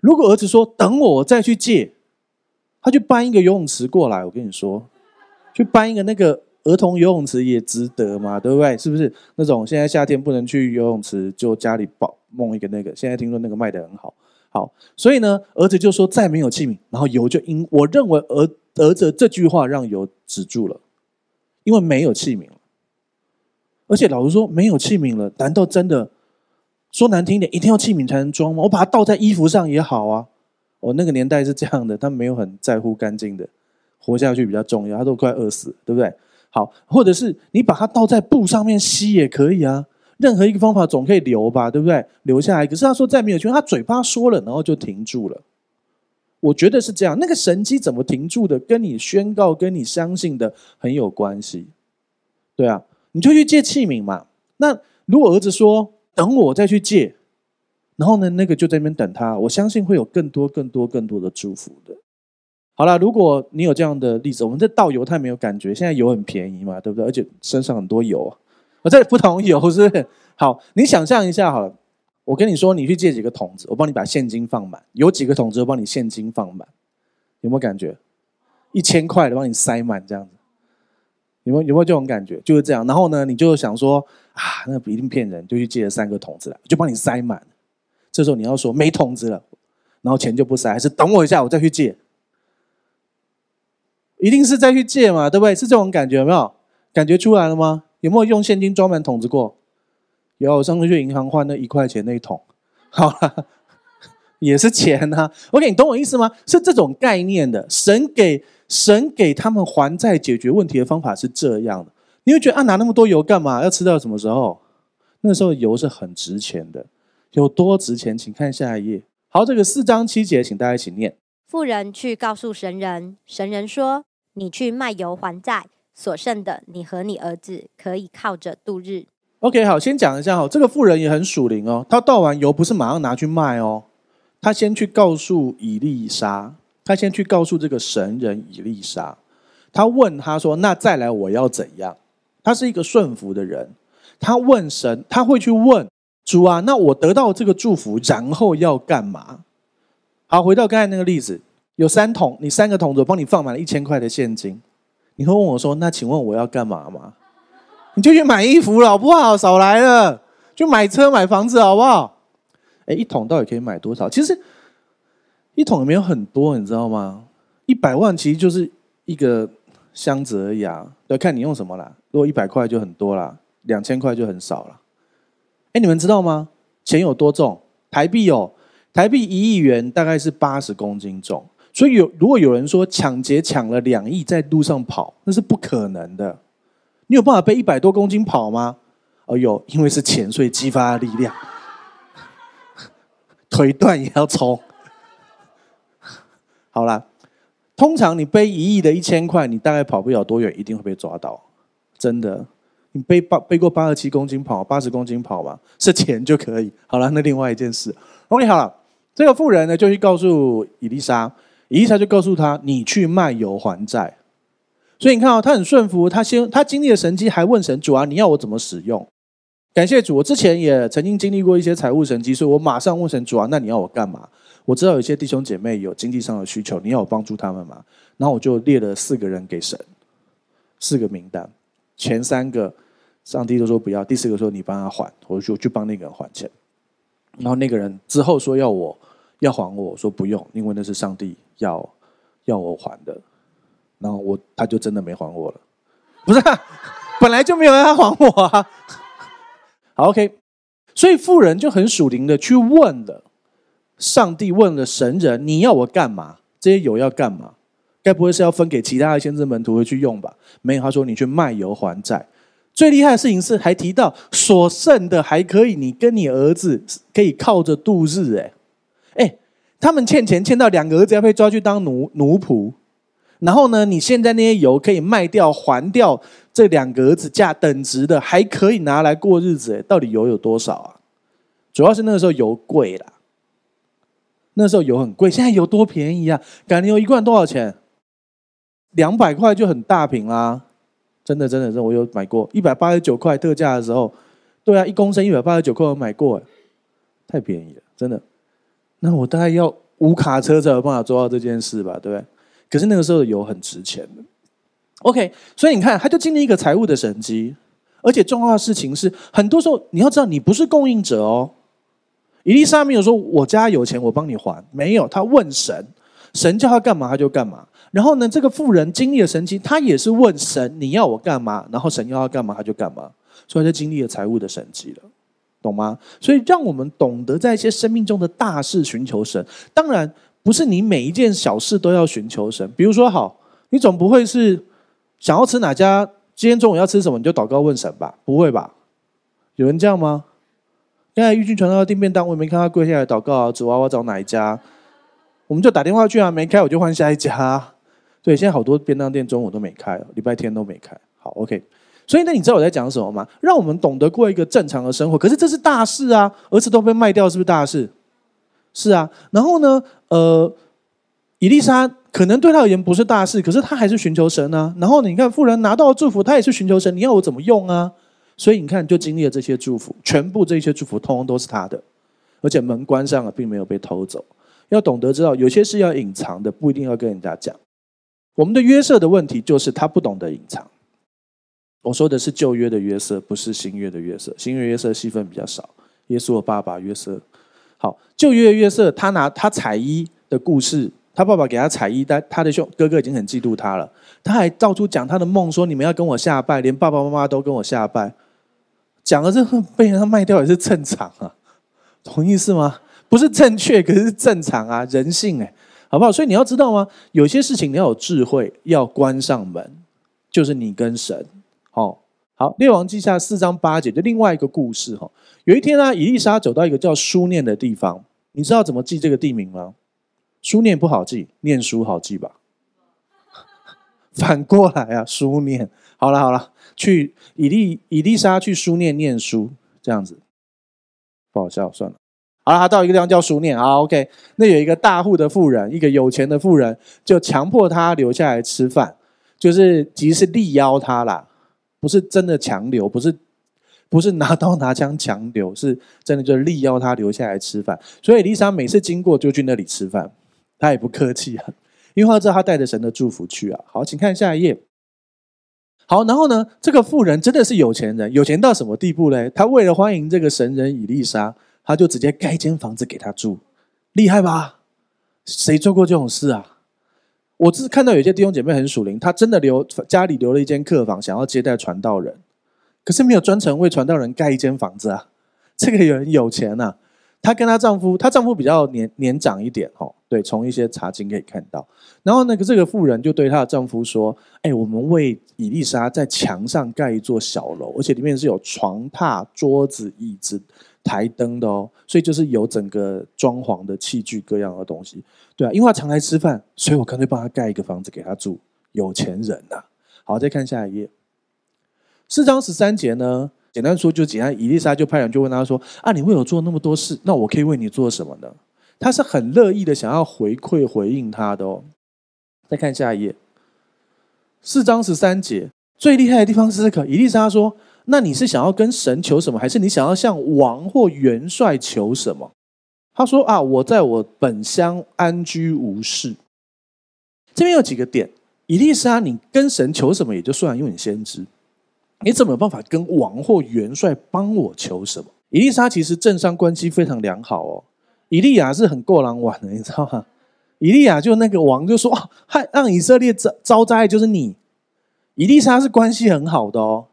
如果儿子说等我再去借，他去搬一个游泳池过来。我跟你说，去搬一个那个儿童游泳池也值得嘛，对不对？是不是那种现在夏天不能去游泳池，就家里抱弄一个那个？现在听说那个卖的很好。好，所以呢，儿子就说再没有器皿，然后油就因我认为儿儿子这句话让油止住了，因为没有器皿而且老师说没有器皿了，难道真的说难听一点，一定要器皿才能装吗？我把它倒在衣服上也好啊，我那个年代是这样的，他没有很在乎干净的，活下去比较重要，他都快饿死，对不对？好，或者是你把它倒在布上面吸也可以啊。任何一个方法总可以留吧，对不对？留下来。可是他说再没有去，他嘴巴说了，然后就停住了。我觉得是这样，那个神机怎么停住的，跟你宣告、跟你相信的很有关系。对啊，你就去借器皿嘛。那如果儿子说等我再去借，然后呢，那个就在那边等他。我相信会有更多、更多、更多的祝福的。好了，如果你有这样的例子，我们在倒油他没有感觉，现在油很便宜嘛，对不对？而且身上很多油啊。我这里不同意有是好，你想象一下好了。我跟你说，你去借几个桶子，我帮你把现金放满，有几个桶子我帮你现金放满，有没有感觉？一千块的帮你塞满这样子，有没有有没有这种感觉？就是这样。然后呢，你就想说啊，那不一定骗人，就去借了三个桶子来，就帮你塞满。这时候你要说没桶子了，然后钱就不塞，还是等我一下，我再去借？一定是再去借嘛，对不对？是这种感觉，有没有感觉出来了吗？有没有用现金装满桶子过？有，我上次去银行换那一块钱那一桶，好了，也是钱呐。OK，你懂我意思吗？是这种概念的。神给神给他们还债解决问题的方法是这样的。你会觉得啊，拿那么多油干嘛？要吃到什么时候？那时候油是很值钱的，有多值钱？请看下一页。好，这个四章七节，请大家一起念。富人去告诉神人，神人说：“你去卖油还债。”所剩的，你和你儿子可以靠着度日。OK，好，先讲一下哈，这个富人也很属灵哦。他倒完油不是马上拿去卖哦，他先去告诉以利沙，他先去告诉这个神人以利沙。他问他说：“那再来我要怎样？”他是一个顺服的人，他问神，他会去问主啊：“那我得到这个祝福，然后要干嘛？”好，回到刚才那个例子，有三桶，你三个桶，我帮你放满了一千块的现金。你会问我说：“那请问我要干嘛吗？”你就去买衣服了，不好，少来了，就买车买房子好不好？哎，一桶到底可以买多少？其实一桶也没有很多，你知道吗？一百万其实就是一个箱子而已啊，要看你用什么啦。如果一百块就很多啦，两千块就很少了。哎，你们知道吗？钱有多重？台币有台币一亿元大概是八十公斤重。所以有，如果有人说抢劫抢了两亿在路上跑，那是不可能的。你有办法背一百多公斤跑吗？哦，有，因为是所以激发力量，腿断也要冲。好了，通常你背一亿的一千块，你大概跑不了多远，一定会被抓到。真的，你背八背过八十七公斤跑，八十公斤跑吧，是钱就可以。好了，那另外一件事，o k 好了，这个富人呢，就去告诉伊丽莎。一才就告诉他：“你去漫游还债。”所以你看啊，他很顺服。他先他经历了神机，还问神主啊：“你要我怎么使用？”感谢主，我之前也曾经经历过一些财务神机，所以我马上问神主啊：“那你要我干嘛？”我知道有些弟兄姐妹有经济上的需求，你要我帮助他们吗？然后我就列了四个人给神，四个名单。前三个，上帝都说不要；第四个说：“你帮他还。”我就去帮那个人还钱。然后那个人之后说要我。要还我说不用，因为那是上帝要要我还的。然后我他就真的没还我了，不是本来就没有要还我啊。好 OK，所以富人就很属灵的去问的，上帝问了神人，你要我干嘛？这些油要干嘛？该不会是要分给其他的先知门徒去用吧？没有，他说你去卖油还债。最厉害的事情是还提到所剩的还可以，你跟你儿子可以靠着度日。哎。哎，他们欠钱欠到两个儿子要被抓去当奴奴仆，然后呢？你现在那些油可以卖掉还掉这两个儿子价等值的，还可以拿来过日子。哎，到底油有多少啊？主要是那个时候油贵啦，那时候油很贵，现在油多便宜啊？橄榄油一罐多少钱？两百块就很大瓶啦，真的真的真，我有买过一百八十九块特价的时候，对啊，一公升一百八十九块我买过，太便宜了，真的。那我大概要无卡车才有办法做到这件事吧，对不对？可是那个时候油很值钱的。OK，所以你看，他就经历一个财务的审计，而且重要的事情是，很多时候你要知道，你不是供应者哦。伊丽莎没有说我家有钱，我帮你还，没有，他问神，神叫他干嘛他就干嘛。然后呢，这个富人经历了神计，他也是问神你要我干嘛，然后神要他干嘛他就干嘛，所以他经历了财务的审计了。懂吗？所以让我们懂得在一些生命中的大事寻求神。当然不是你每一件小事都要寻求神。比如说，好，你总不会是想要吃哪家，今天中午要吃什么，你就祷告问神吧？不会吧？有人这样吗？刚才玉君传到订便当，我也没看他跪下来祷告，指娃娃找哪一家，我们就打电话去啊，没开我就换下一家。对，现在好多便当店中午都没开，礼拜天都没开。好，OK。所以，那你知道我在讲什么吗？让我们懂得过一个正常的生活。可是这是大事啊！儿子都被卖掉，是不是大事？是啊。然后呢，呃，以丽莎可能对他而言不是大事，可是他还是寻求神啊。然后你看，富人拿到祝福，他也是寻求神。你要我怎么用啊？所以你看，就经历了这些祝福，全部这些祝福，通通都是他的，而且门关上了，并没有被偷走。要懂得知道，有些事要隐藏的，不一定要跟人家讲。我们的约瑟的问题就是他不懂得隐藏。我说的是旧约的约瑟，不是新约的约瑟。新约约瑟戏份比较少。耶稣的爸爸约瑟，好，旧约约瑟他拿他彩衣的故事，他爸爸给他彩衣，但他的兄哥哥已经很嫉妒他了。他还到处讲他的梦，说你们要跟我下拜，连爸爸妈妈都跟我下拜。讲之是被人家卖掉也是正常啊，同意是吗？不是正确，可是正常啊，人性哎，好不好？所以你要知道吗？有些事情你要有智慧，要关上门，就是你跟神。好，《列王记下》四章八节的另外一个故事哈。有一天呢，以丽莎走到一个叫书念的地方，你知道怎么记这个地名吗？书念不好记，念书好记吧？反过来啊，书念好了好了，去以丽以丽莎去书念念书，这样子不好笑算了。好了，他到一个地方叫书念，啊 OK。那有一个大户的妇人，一个有钱的妇人，就强迫他留下来吃饭，就是即是力邀他啦。不是真的强留，不是不是拿刀拿枪强留，是真的就力邀他留下来吃饭。所以丽莎每次经过就去那里吃饭，他也不客气啊，因为他知道他带着神的祝福去啊。好，请看下一页。好，然后呢，这个富人真的是有钱人，有钱到什么地步呢？他为了欢迎这个神人以丽莎，他就直接盖一间房子给他住，厉害吧？谁做过这种事啊？我只是看到有些弟兄姐妹很属灵，他真的留家里留了一间客房，想要接待传道人，可是没有专程为传道人盖一间房子啊。这个人有钱呐，她跟她丈夫，她丈夫比较年年长一点哦。对，从一些查经可以看到。然后那个这个妇人就对她的丈夫说：“哎，我们为伊丽莎在墙上盖一座小楼，而且里面是有床榻、桌子、椅子、台灯的哦，所以就是有整个装潢的器具各样的东西。”对啊，因为他常来吃饭，所以我干脆帮他盖一个房子给他住。有钱人呐！好，再看下一页。四章十三节呢，简单说就简单。伊丽莎就派人就问他说：“啊，你为我做那么多事，那我可以为你做什么呢？”他是很乐意的，想要回馈回应他的哦。再看下一页，四章十三节最厉害的地方是这个。伊丽莎说：“那你是想要跟神求什么，还是你想要向王或元帅求什么？”他说啊，我在我本乡安居无事。这边有几个点，伊利莎，你跟神求什么也就算了，因为你先知，你怎么有办法跟王或元帅帮我求什么？伊利莎其实政商关系非常良好哦。伊利亚是很过狼玩的，你知道吗？伊利亚就那个王就说，还让以色列遭遭灾就是你。伊利莎是关系很好的哦。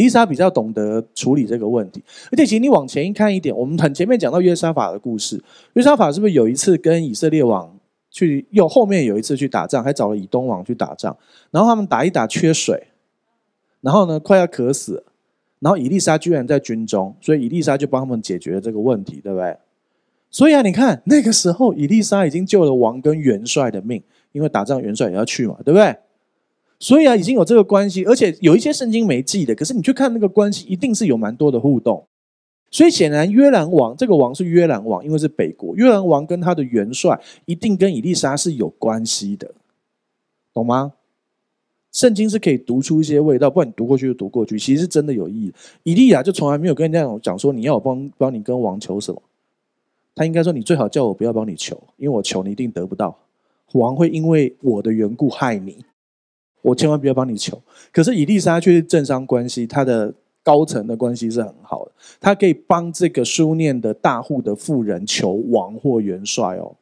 伊丽莎比较懂得处理这个问题，而且其实你往前一看一点，我们很前面讲到约沙法的故事，约沙法是不是有一次跟以色列王去，又后面有一次去打仗，还找了以东王去打仗，然后他们打一打缺水，然后呢快要渴死，然后伊丽莎居然在军中，所以伊丽莎就帮他们解决了这个问题，对不对？所以啊，你看那个时候伊丽莎已经救了王跟元帅的命，因为打仗元帅也要去嘛，对不对？所以啊，已经有这个关系，而且有一些圣经没记的。可是你去看那个关系，一定是有蛮多的互动。所以显然约兰王这个王是约兰王，因为是北国。约兰王跟他的元帅一定跟以利沙是有关系的，懂吗？圣经是可以读出一些味道，不管你读过去就读过去，其实是真的有意义。以利亚就从来没有跟人家讲说，你要我帮帮你跟王求什么？他应该说，你最好叫我不要帮你求，因为我求你一定得不到，王会因为我的缘故害你。我千万不要帮你求，可是伊丽莎却是政商关系，她的高层的关系是很好的，她可以帮这个书念的大户的富人求王或元帅哦，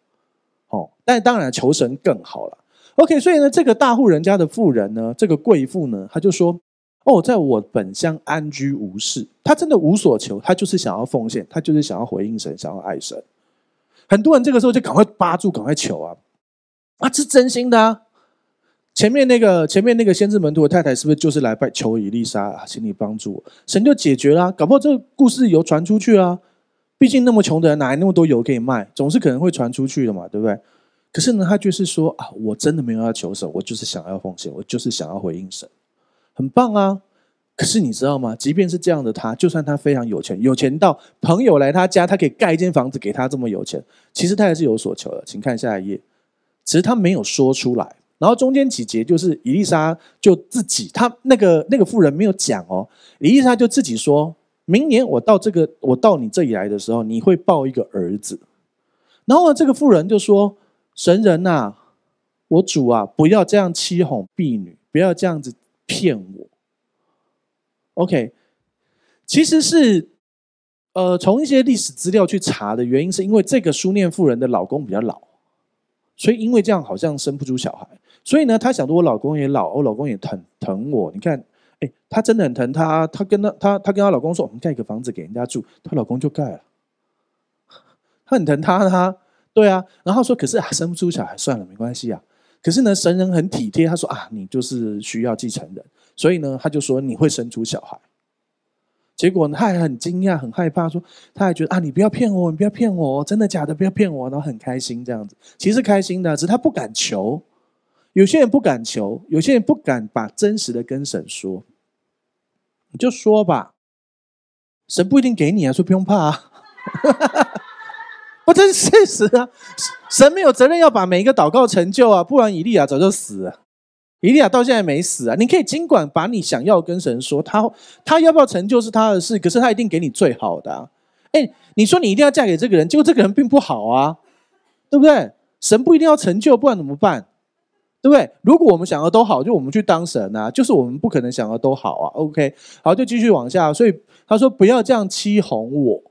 哦，但当然求神更好了。OK，所以呢，这个大户人家的富人呢，这个贵妇呢，他就说，哦，在我本乡安居无事，他真的无所求，他就是想要奉献，他就是想要回应神，想要爱神。很多人这个时候就赶快扒住，赶快求啊，啊，是真心的。啊，前面那个前面那个先知门徒的太太是不是就是来拜求以莎、啊，请你帮助我？神就解决啦，搞不好这个故事油传出去啊！毕竟那么穷的人，哪来那么多油可以卖？总是可能会传出去的嘛，对不对？可是呢，他就是说啊，我真的没有要求神，我就是想要奉献，我就是想要回应神，很棒啊！可是你知道吗？即便是这样的他，就算他非常有钱，有钱到朋友来他家，他可以盖一间房子给他这么有钱，其实他还是有所求的。请看下一页，只是他没有说出来。然后中间几节就是伊丽莎就自己，她那个那个妇人没有讲哦，伊丽莎就自己说明年我到这个我到你这里来的时候，你会抱一个儿子。然后呢，这个妇人就说：“神人呐，我主啊，不要这样欺哄婢女，不要这样子骗我。” OK，其实是呃从一些历史资料去查的原因是因为这个书念妇人的老公比较老，所以因为这样好像生不出小孩。所以呢，她想着我老公也老，我老公也疼疼我。你看，哎，她真的很疼他。她跟她她她跟她老公说，我们盖个房子给人家住。她老公就盖了。她很疼他，他对啊。然后说，可是啊，生不出小孩算了，没关系啊。可是呢，神人很体贴，他说啊，你就是需要继承人。所以呢，他就说你会生出小孩。结果呢，他还很惊讶，很害怕，说他还觉得啊，你不要骗我，你不要骗我，真的假的，不要骗我。然后很开心这样子，其实开心的，只是他不敢求。有些人不敢求，有些人不敢把真实的跟神说，你就说吧，神不一定给你啊，说不用怕。啊。我这是事实啊，神没有责任要把每一个祷告成就啊，不然以利亚早就死了。以利亚到现在没死啊，你可以尽管把你想要跟神说，他他要不要成就，是他的事，可是他一定给你最好的。啊。哎，你说你一定要嫁给这个人，结果这个人并不好啊，对不对？神不一定要成就，不然怎么办？对不对？如果我们想要都好，就我们去当神啊，就是我们不可能想要都好啊。OK，好，就继续往下。所以他说不要这样欺哄我，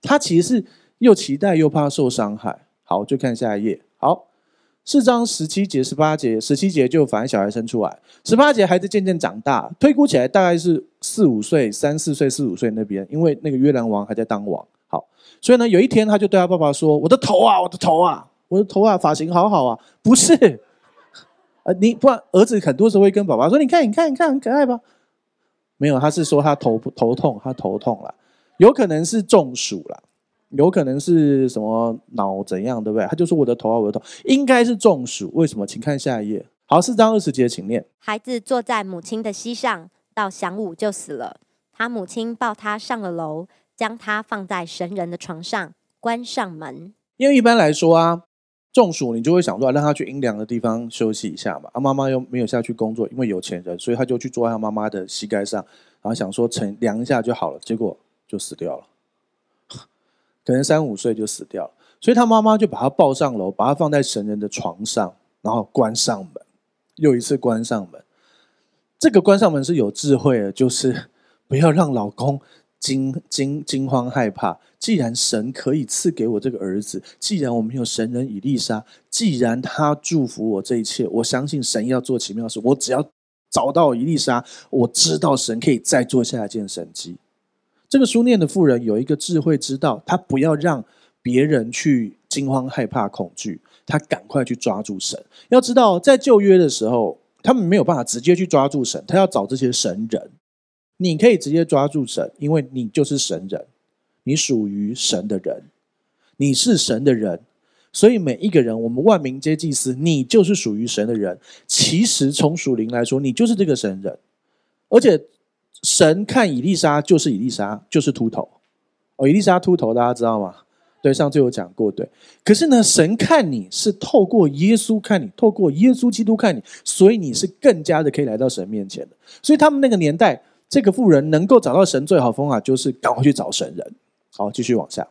他其实是又期待又怕受伤害。好，就看下一页。好，四章十七节、十八节，十七节就反映小孩生出来，十八节孩子渐渐长大，推估起来大概是四五岁、三四岁、四五岁那边，因为那个约兰王还在当王。好，所以呢，有一天他就对他爸爸说：“我的头啊，我的头啊，我的头啊，发型好好啊，不是。”呃，你不然儿子很多时候会跟爸爸说：“你看，你看，你看，很可爱吧？”没有，他是说他头头痛，他头痛了，有可能是中暑了，有可能是什么脑怎样，对不对？他就说：“我的头啊，我的头，应该是中暑。”为什么？请看下一页。好，四章二十节，请念。孩子坐在母亲的膝上，到晌午就死了。他母亲抱他上了楼，将他放在神人的床上，关上门。因为一般来说啊。中暑，你就会想说，让他去阴凉的地方休息一下嘛。他妈妈又没有下去工作，因为有钱人，所以他就去坐在他妈妈的膝盖上，然后想说乘凉一下就好了，结果就死掉了，可能三五岁就死掉了。所以他妈妈就把他抱上楼，把他放在神人的床上，然后关上门，又一次关上门。这个关上门是有智慧的，就是不要让老公。惊惊惊慌害怕！既然神可以赐给我这个儿子，既然我们有神人以丽莎，既然他祝福我这一切，我相信神要做奇妙的事。我只要找到伊丽莎，我知道神可以再做下一件神迹。这个书念的妇人有一个智慧之道，他不要让别人去惊慌害怕恐惧，他赶快去抓住神。要知道，在旧约的时候，他们没有办法直接去抓住神，他要找这些神人。你可以直接抓住神，因为你就是神人，你属于神的人，你是神的人，所以每一个人，我们万民皆祭司，你就是属于神的人。其实从属灵来说，你就是这个神人，而且神看以利沙就是以利沙，就是秃头哦，以利沙秃头，大家知道吗？对，上次有讲过对。可是呢，神看你是透过耶稣看你，透过耶稣基督看你，所以你是更加的可以来到神面前的。所以他们那个年代。这个妇人能够找到神最好方法就是赶快去找神人。好，继续往下。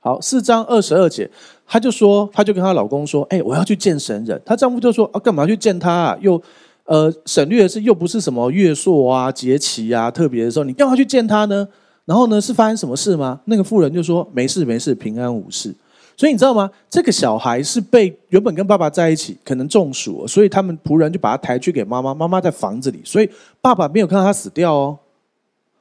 好，四章二十二节，她就说，她就跟她老公说：“哎，我要去见神人。”她丈夫就说：“啊，干嘛去见他？又呃，省略的是又不是什么月朔啊、节期啊，特别的时候，你干嘛去见他呢？”然后呢，是发生什么事吗？那个妇人就说：“没事，没事，平安无事。”所以你知道吗？这个小孩是被原本跟爸爸在一起，可能中暑，所以他们仆人就把他抬去给妈妈。妈妈在房子里，所以爸爸没有看到他死掉哦。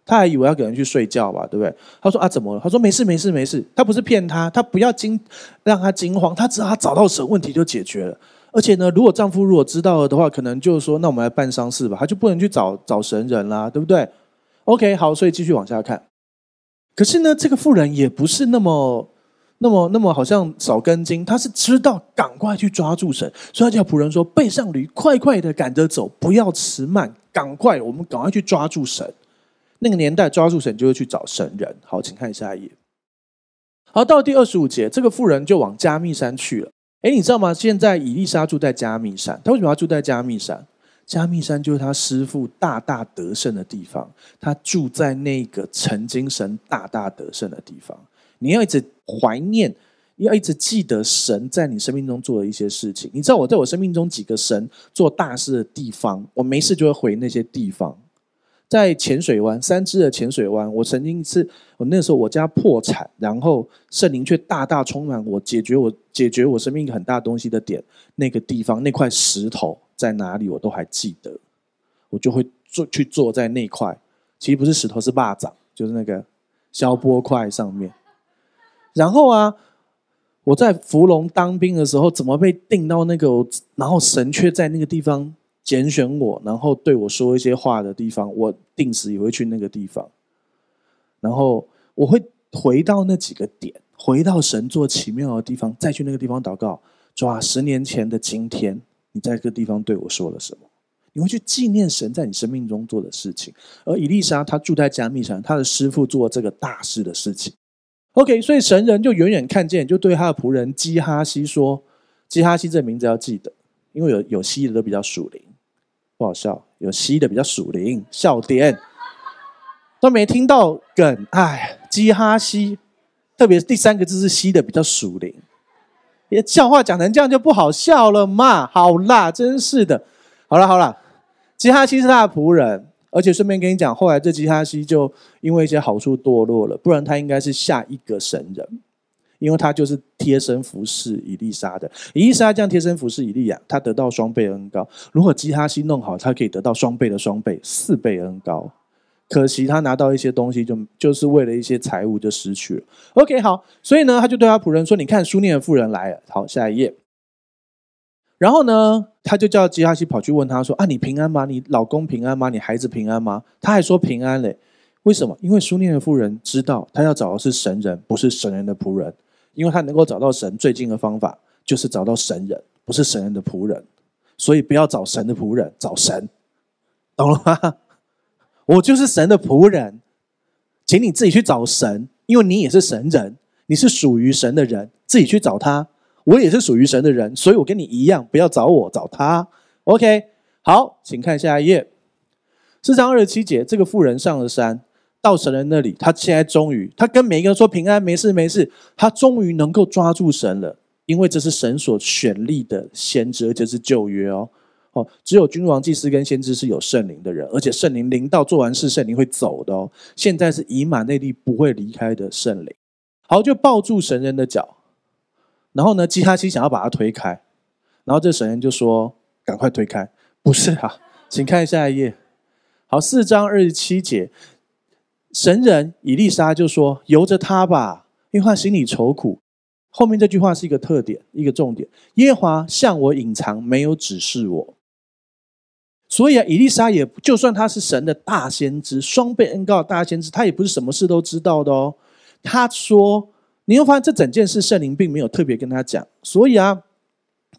他还以为要给人去睡觉吧，对不对？他说啊，怎么了？他说没事，没事，没事。他不是骗他，他不要惊，让他惊慌。他只要找到神，问题就解决了。而且呢，如果丈夫如果知道了的话，可能就是说，那我们来办丧事吧，他就不能去找找神人啦，对不对？OK，好，所以继续往下看。可是呢，这个妇人也不是那么。那么，那么好像少根筋，他是知道赶快去抓住神，所以他叫仆人说：“背上驴，快快的赶着走，不要迟慢，赶快，我们赶快去抓住神。”那个年代抓住神就会去找神人。好，请看一下一页。好，到第二十五节，这个妇人就往加密山去了。哎，你知道吗？现在以丽莎住在加密山，他为什么要住在加密山？加密山就是他师父大大得胜的地方，他住在那个曾经神大大得胜的地方。你要一直。怀念，要一直记得神在你生命中做的一些事情。你知道我在我生命中几个神做大事的地方，我没事就会回那些地方。在浅水湾，三只的浅水湾，我曾经一次，我那时候我家破产，然后圣灵却大大充满我，解决我解决我生命很大东西的点。那个地方，那块石头在哪里，我都还记得。我就会坐去坐在那块，其实不是石头，是蚂掌，就是那个消波块上面。然后啊，我在伏龙当兵的时候，怎么被定到那个？然后神却在那个地方拣选我，然后对我说一些话的地方，我定时也会去那个地方。然后我会回到那几个点，回到神做奇妙的地方，再去那个地方祷告，说啊，十年前的今天，你在这个地方对我说了什么？你会去纪念神在你生命中做的事情。而伊丽莎她住在加密城，她的师傅做这个大事的事情。OK，所以神人就远远看见，就对他的仆人基哈西说：“基哈西，这名字要记得，因为有有西的都比较属灵，不好笑。有西的比较属灵，笑点都没听到梗，哎，基哈西，特别是第三个字是西的比较属灵，笑话讲成这样就不好笑了嘛。好啦，真是的，好了好了，基哈西是他的仆人。”而且顺便跟你讲，后来这吉哈西就因为一些好处堕落了，不然他应该是下一个神人，因为他就是贴身服侍伊丽莎的。伊丽莎这样贴身服侍伊利亚，他得到双倍恩高。如果吉哈西弄好，他可以得到双倍的双倍，四倍恩高。可惜他拿到一些东西，就就是为了一些财物就失去了。OK，好，所以呢，他就对他仆人说：“你看，苏念的富人来了。”好，下一页。然后呢？他就叫吉哈西跑去问他说：“啊，你平安吗？你老公平安吗？你孩子平安吗？”他还说平安嘞，为什么？因为苏念的夫人知道，他要找的是神人，不是神人的仆人。因为他能够找到神最近的方法，就是找到神人，不是神人的仆人。所以不要找神的仆人，找神，懂了吗？我就是神的仆人，请你自己去找神，因为你也是神人，你是属于神的人，自己去找他。我也是属于神的人，所以我跟你一样，不要找我，找他。OK，好，请看下一页，四章二十七节。这个妇人上了山，到神人那里，他现在终于，他跟每一个人说平安，没事，没事。他终于能够抓住神了，因为这是神所选立的先知，而且是旧约哦。哦，只有君王、祭司跟先知是有圣灵的人，而且圣灵临到做完事，圣灵会走的哦。现在是以马内利不会离开的圣灵。好，就抱住神人的脚。然后呢，基哈西想要把他推开，然后这神人就说：“赶快推开，不是啊，请看下一页。”好，四章二十七节，神人以丽莎就说：“由着他吧，因为他心里愁苦。”后面这句话是一个特点，一个重点。耶华向我隐藏，没有指示我。所以啊，以丽莎也，就算他是神的大先知，双倍恩的大先知，他也不是什么事都知道的哦。他说。你会发现，这整件事圣灵并没有特别跟他讲，所以啊，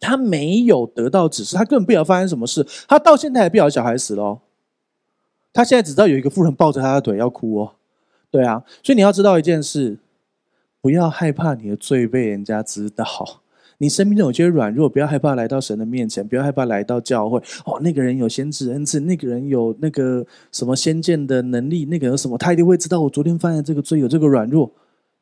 他没有得到指示，他根本不知道发生什么事，他到现在还不晓得小孩死了，他现在只知道有一个妇人抱着他的腿要哭哦，对啊，所以你要知道一件事，不要害怕你的罪被人家知道，你生命中有些软弱，不要害怕来到神的面前，不要害怕来到教会哦，那个人有先知恩赐，那个人有那个什么先见的能力，那个人什么，他一定会知道我昨天犯的这个罪有这个软弱。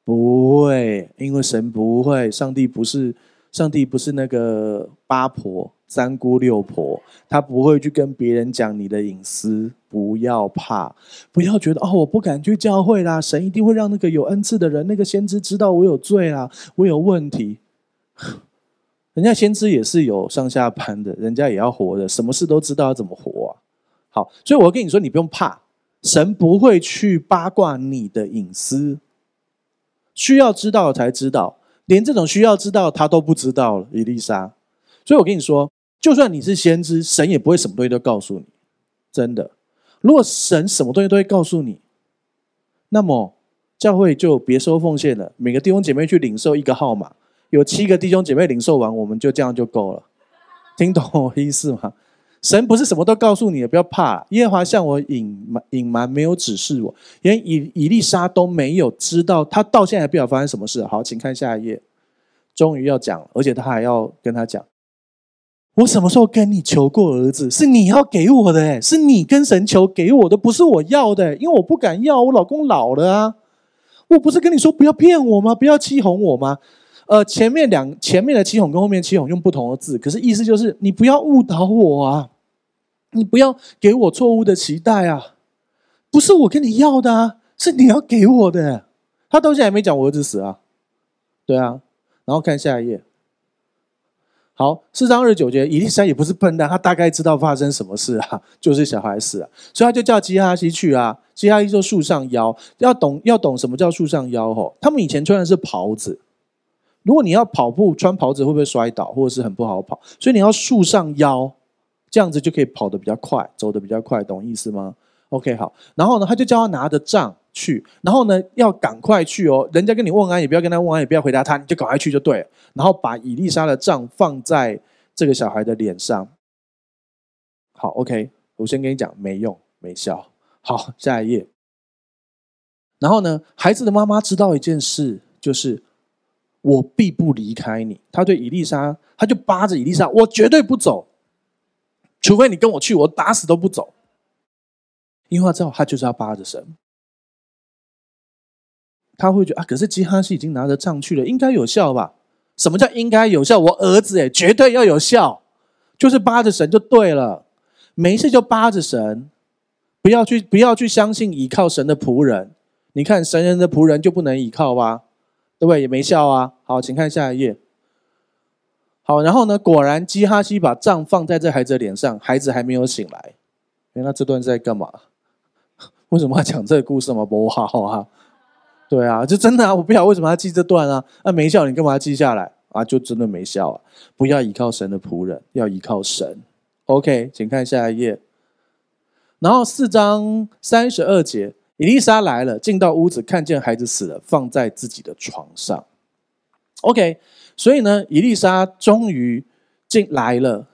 不会，因为神不会，上帝不是上帝不是那个八婆三姑六婆，他不会去跟别人讲你的隐私。不要怕，不要觉得哦，我不敢去教会啦。神一定会让那个有恩赐的人，那个先知知道我有罪啦，我有问题。人家先知也是有上下班的，人家也要活的，什么事都知道要怎么活啊。好，所以我跟你说，你不用怕，神不会去八卦你的隐私。需要知道才知道，连这种需要知道他都不知道了，伊丽莎。所以我跟你说，就算你是先知，神也不会什么东西都告诉你，真的。如果神什么东西都会告诉你，那么教会就别收奉献了。每个弟兄姐妹去领受一个号码，有七个弟兄姐妹领受完，我们就这样就够了。听懂我意思吗？神不是什么都告诉你，也不要怕。耶和华向我隐瞒，隐瞒没有指示我，连以以丽莎都没有知道，他到现在还不知道发生什么事。好，请看下一页，终于要讲，而且他还要跟他讲，我什么时候跟你求过儿子？是你要给我的，哎，是你跟神求给我的，不是我要的，因为我不敢要，我老公老了啊。我不是跟你说不要骗我吗？不要欺哄我吗？呃，前面两前面的七孔跟后面七孔用不同的字，可是意思就是你不要误导我啊，你不要给我错误的期待啊，不是我跟你要的啊，是你要给我的。他到现在还没讲我儿子死啊，对啊，然后看下一页。好，四章二十九节，以利莎也不是笨蛋，他大概知道发生什么事啊，就是小孩死了，所以他就叫基哈西去啊，基哈西就树上腰，要懂要懂什么叫树上腰吼，他们以前穿的是袍子。如果你要跑步穿袍子会不会摔倒或者是很不好跑？所以你要束上腰，这样子就可以跑得比较快，走得比较快，懂意思吗？OK，好。然后呢，他就叫他拿着杖去，然后呢要赶快去哦。人家跟你问安也不要跟他问安，也不要回答他，你就赶快去就对。然后把伊丽莎的杖放在这个小孩的脸上。好，OK，我先跟你讲，没用，没效。好，下一页。然后呢，孩子的妈妈知道一件事，就是。我必不离开你。他对以丽莎，他就扒着以丽莎，我绝对不走，除非你跟我去，我打死都不走。因为他知道，他就是要扒着神。他会觉得啊，可是基哈西已经拿着杖去了，应该有效吧？什么叫应该有效？我儿子哎，绝对要有效，就是扒着神就对了，没事就扒着神，不要去不要去相信倚靠神的仆人。你看神人的仆人就不能倚靠吧？不对？也没笑啊，好，请看下一页。好，然后呢，果然基哈西把杖放在这孩子的脸上，孩子还没有醒来。哎，那这段在干嘛？为什么要讲这个故事吗？不好啊！对啊，就真的啊！我不晓得为什么要记这段啊。那没笑，你干嘛要记下来啊？就真的没笑啊！不要依靠神的仆人，要依靠神。OK，请看下一页。然后四章三十二节。伊丽莎来了，进到屋子，看见孩子死了，放在自己的床上。OK，所以呢，伊丽莎终于进来了，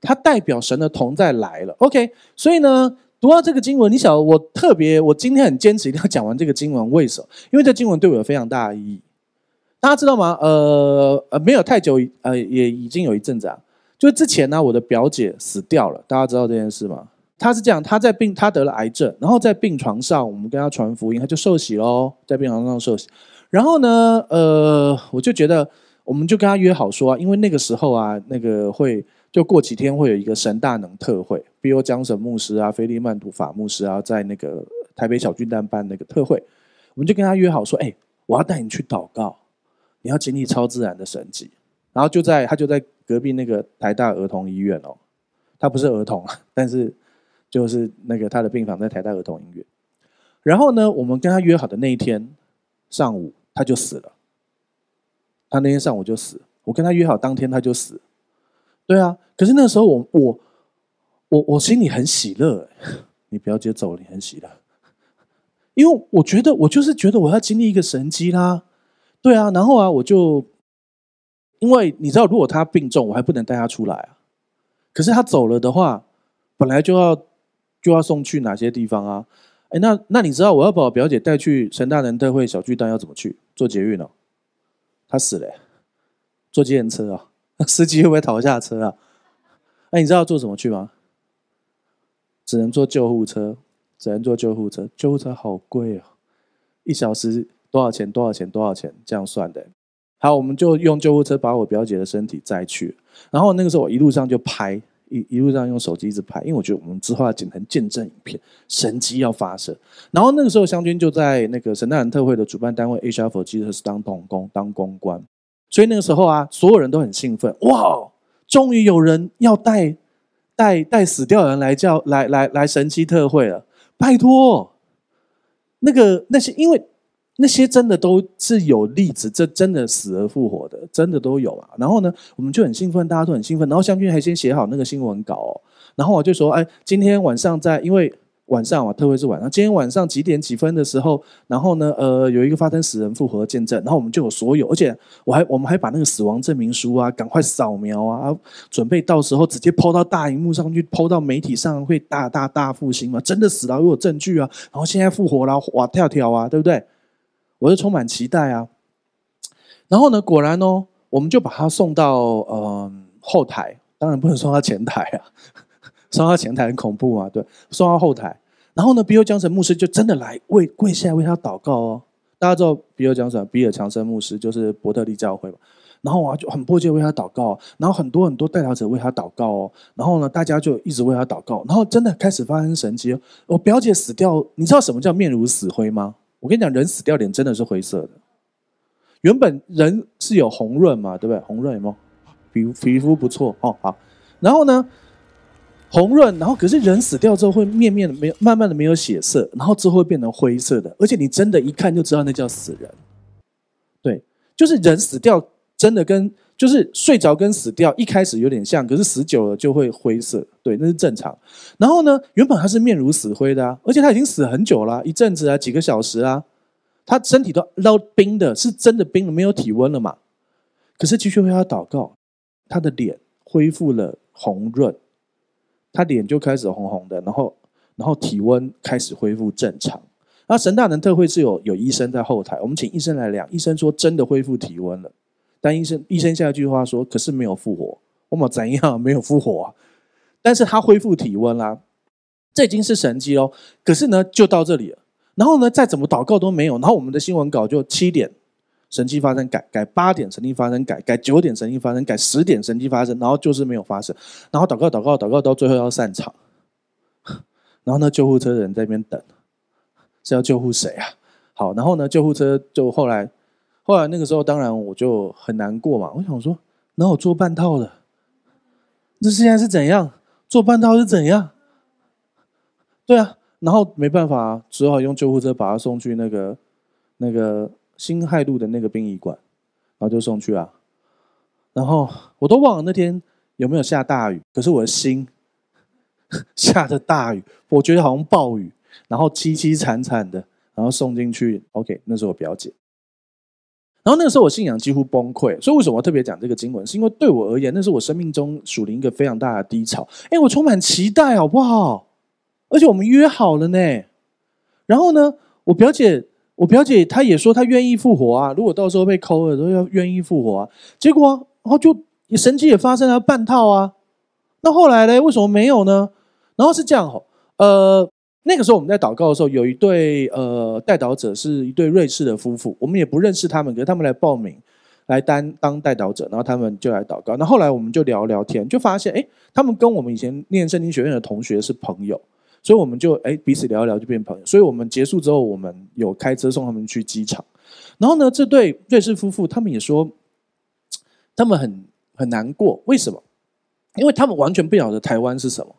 她代表神的同在来了。OK，所以呢，读到这个经文，你晓得我特别，我今天很坚持一定要讲完这个经文，为什么？因为这经文对我有非常大的意义。大家知道吗？呃呃，没有太久，呃，也已经有一阵子啊，就是之前呢，我的表姐死掉了，大家知道这件事吗？他是这样，他在病，他得了癌症，然后在病床上，我们跟他传福音，他就受洗喽，在病床上受洗。然后呢，呃，我就觉得，我们就跟他约好说，因为那个时候啊，那个会就过几天会有一个神大能特会，比如江神牧师啊、菲利曼杜法牧师啊，在那个台北小巨蛋办那个特会，我们就跟他约好说，哎，我要带你去祷告，你要经历超自然的神迹。然后就在他就在隔壁那个台大儿童医院哦，他不是儿童，但是。就是那个他的病房在台大儿童医院，然后呢，我们跟他约好的那一天上午他就死了。他那天上午就死，我跟他约好当天他就死。对啊，可是那时候我我我我心里很喜乐，你不要接走，你很喜乐，因为我觉得我就是觉得我要经历一个神机啦。对啊，然后啊，我就因为你知道，如果他病重，我还不能带他出来啊。可是他走了的话，本来就要。就要送去哪些地方啊？哎，那那你知道我要把我表姐带去陈大仁特会小巨蛋要怎么去？坐捷运哦，他死了，坐捷运车啊，那 司机会不会逃下车啊？哎，你知道坐什么去吗？只能坐救护车，只能坐救护车，救护车好贵哦，一小时多少钱？多少钱？多少钱？这样算的。好，我们就用救护车把我表姐的身体载去。然后那个时候我一路上就拍。一一路上用手机一直拍，因为我觉得我们之后要剪成见证影片，神机要发射。然后那个时候，湘军就在那个神探特会的主办单位 Shaffer 其实是当童工当公关，所以那个时候啊，所有人都很兴奋，哇，终于有人要带带带死掉人来叫来来来神机特会了，拜托，那个那些因为。那些真的都是有例子，这真的死而复活的，真的都有啊。然后呢，我们就很兴奋，大家都很兴奋。然后湘君还先写好那个新闻稿，哦，然后我就说：哎，今天晚上在，因为晚上嘛，特别是晚上。今天晚上几点几分的时候？然后呢，呃，有一个发生死人复活的见证。然后我们就有所有，而且我还我们还把那个死亡证明书啊，赶快扫描啊，准备到时候直接抛到大荧幕上去，抛到媒体上会大大大复兴嘛？真的死了，有证据啊。然后现在复活了，哇跳跳啊，对不对？我就充满期待啊，然后呢，果然哦，我们就把他送到呃后台，当然不能送到前台啊，送到前台很恐怖啊，对，送到后台。然后呢，比尔·江神牧师就真的来为跪下来为他祷告哦。大家知道比尔·江神，比尔·强森牧师就是伯特利教会嘛。然后我就很迫切为他祷告，然后很多很多代表者为他祷告哦。然后呢，大家就一直为他祷告，然后真的开始发生神奇。我表姐死掉，你知道什么叫面如死灰吗？我跟你讲，人死掉脸真的是灰色的。原本人是有红润嘛，对不对？红润有？皮皮肤不错哦，好。然后呢，红润，然后可是人死掉之后会面面的没，有，慢慢的没有血色，然后之后会变成灰色的，而且你真的一看就知道那叫死人。对，就是人死掉，真的跟。就是睡着跟死掉一开始有点像，可是死久了就会灰色，对，那是正常。然后呢，原本他是面如死灰的啊，而且他已经死很久了，一阵子啊，几个小时啊，他身体都捞冰的，是真的冰了，没有体温了嘛。可是继续为他祷告，他的脸恢复了红润，他脸就开始红红的，然后然后体温开始恢复正常。那神大能特会是有有医生在后台，我们请医生来量，医生说真的恢复体温了。但医生，医生下一句话说：“可是没有复活，我们怎样没有复活啊？但是他恢复体温啦，这已经是神迹哦。可是呢，就到这里了。然后呢，再怎么祷告都没有。然后我们的新闻稿就七点，神迹发生改改；八点，神迹发生改改；九点，神迹发生改；十点，神迹发生。然后就是没有发生。然后祷告，祷告，祷告，到最后要散场。然后呢，救护车的人在那边等，是要救护谁啊？好，然后呢，救护车就后来。”后来那个时候，当然我就很难过嘛。我想说，那我做半套的，那现在是怎样？做半套是怎样？对啊，然后没办法，只好用救护车把他送去那个、那个新海路的那个殡仪馆，然后就送去了。然后我都忘了那天有没有下大雨，可是我的心 下着大雨，我觉得好像暴雨，然后凄凄惨惨的，然后送进去。OK，那是我表姐。然后那个时候我信仰几乎崩溃，所以为什么我特别讲这个经文？是因为对我而言，那是我生命中属灵一个非常大的低潮。哎，我充满期待，好不好？而且我们约好了呢。然后呢，我表姐，我表姐她也说她愿意复活啊。如果到时候被抠了，都要愿意复活啊。结果，然后就神奇也发生了半套啊。那后来呢？为什么没有呢？然后是这样吼，呃。那个时候我们在祷告的时候，有一对呃代祷者是一对瑞士的夫妇，我们也不认识他们，可是他们来报名来担当代祷者，然后他们就来祷告。那后来我们就聊聊天，就发现哎，他们跟我们以前念圣经学院的同学是朋友，所以我们就哎彼此聊一聊就变朋友。所以我们结束之后，我们有开车送他们去机场。然后呢，这对瑞士夫妇他们也说他们很很难过，为什么？因为他们完全不晓得台湾是什么。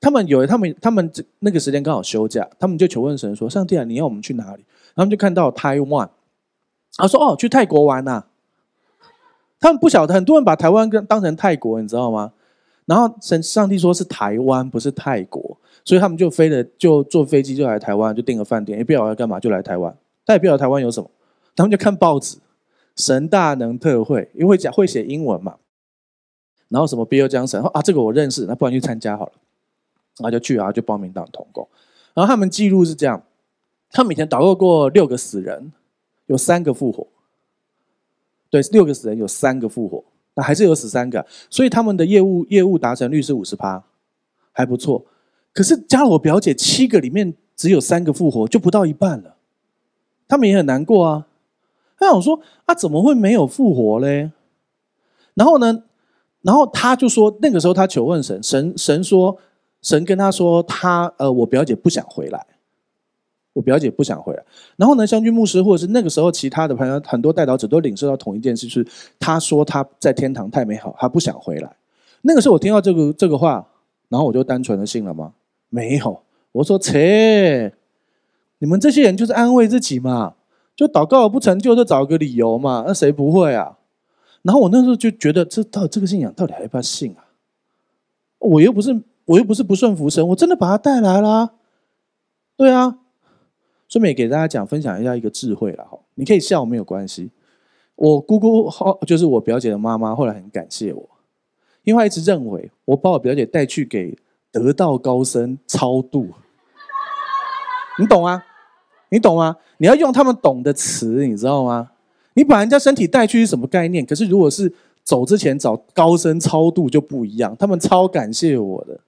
他们有，他们他们那个时间刚好休假，他们就求问神说：“上帝啊，你要我们去哪里？”他们就看到台湾，他说：“哦，去泰国玩啊！”他们不晓得，很多人把台湾跟当成泰国，你知道吗？然后神上帝说是台湾，不是泰国，所以他们就飞了，就坐飞机就来台湾，就订个饭店，也不晓得要干嘛，就来台湾，他也不晓得台湾有什么，他们就看报纸。神大能特会，因为讲会写英文嘛，然后什么 b e y o n 江省啊，这个我认识，那不然去参加好了。然后就去，啊，就报名当童工。然后他们记录是这样：，他每天祷告过六个死人，有三个复活。对，六个死人有三个复活，那还是有死三个，所以他们的业务业务达成率是五十趴，还不错。可是加了我表姐，七个里面只有三个复活，就不到一半了。他们也很难过啊。他想说：，啊，怎么会没有复活嘞？然后呢？然后他就说，那个时候他求问神，神神说。神跟他说：“他呃，我表姐不想回来，我表姐不想回来。然后呢，湘君牧师或者是那个时候，其他的朋友很多代祷者都领受到同一件事，就是他说他在天堂太美好，他不想回来。那个时候我听到这个这个话，然后我就单纯的信了吗？没有，我说切，你们这些人就是安慰自己嘛，就祷告不成就就找个理由嘛，那谁不会啊？然后我那时候就觉得，这到这个信仰到底还要不要信啊？我又不是。”我又不是不顺服神，我真的把他带来了，对啊，顺便给大家讲分享一下一个智慧了哈，你可以笑没有关系。我姑姑好，就是我表姐的妈妈，后来很感谢我，因为她一直认为我把我表姐带去给得道高僧超度，你懂啊？你懂啊？你要用他们懂的词，你知道吗？你把人家身体带去是什么概念？可是如果是走之前找高僧超度就不一样，他们超感谢我的。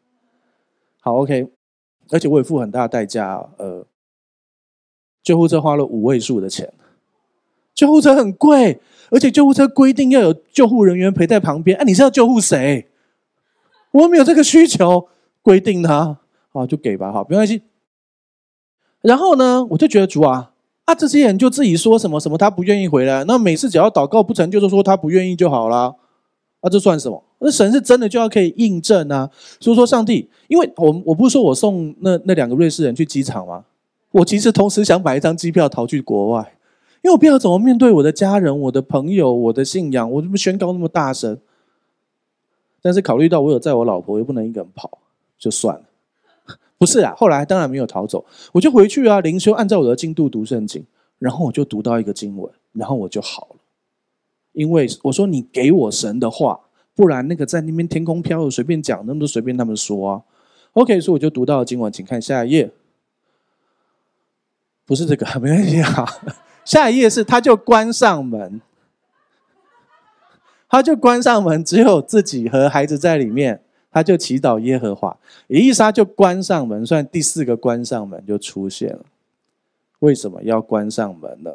好，OK，而且我也付很大代价，呃，救护车花了五位数的钱，救护车很贵，而且救护车规定要有救护人员陪在旁边。哎，你是要救护谁？我没有这个需求，规定他，啊，就给吧，好，没关系。然后呢，我就觉得主啊，啊，这些人就自己说什么什么，他不愿意回来，那每次只要祷告不成，就是说他不愿意就好了。啊，这算什么？那神是真的就要可以印证啊！所以说，上帝，因为我我不是说我送那那两个瑞士人去机场吗？我其实同时想买一张机票逃去国外，因为我不道怎么面对我的家人、我的朋友、我的信仰，我怎么宣告那么大声？但是考虑到我有载我老婆，又不能一个人跑，就算了。不是啊，后来当然没有逃走，我就回去啊。灵修按照我的进度读圣经，然后我就读到一个经文，然后我就好了。因为我说你给我神的话，不然那个在那边天空飘，随便讲，那么多随便他们说啊。OK，所以我就读到今晚，请看下一页，不是这个 没关系啊。下一页是他就关上门，他就关上门，只有自己和孩子在里面，他就祈祷耶和华。一利就关上门，算第四个关上门就出现了。为什么要关上门呢？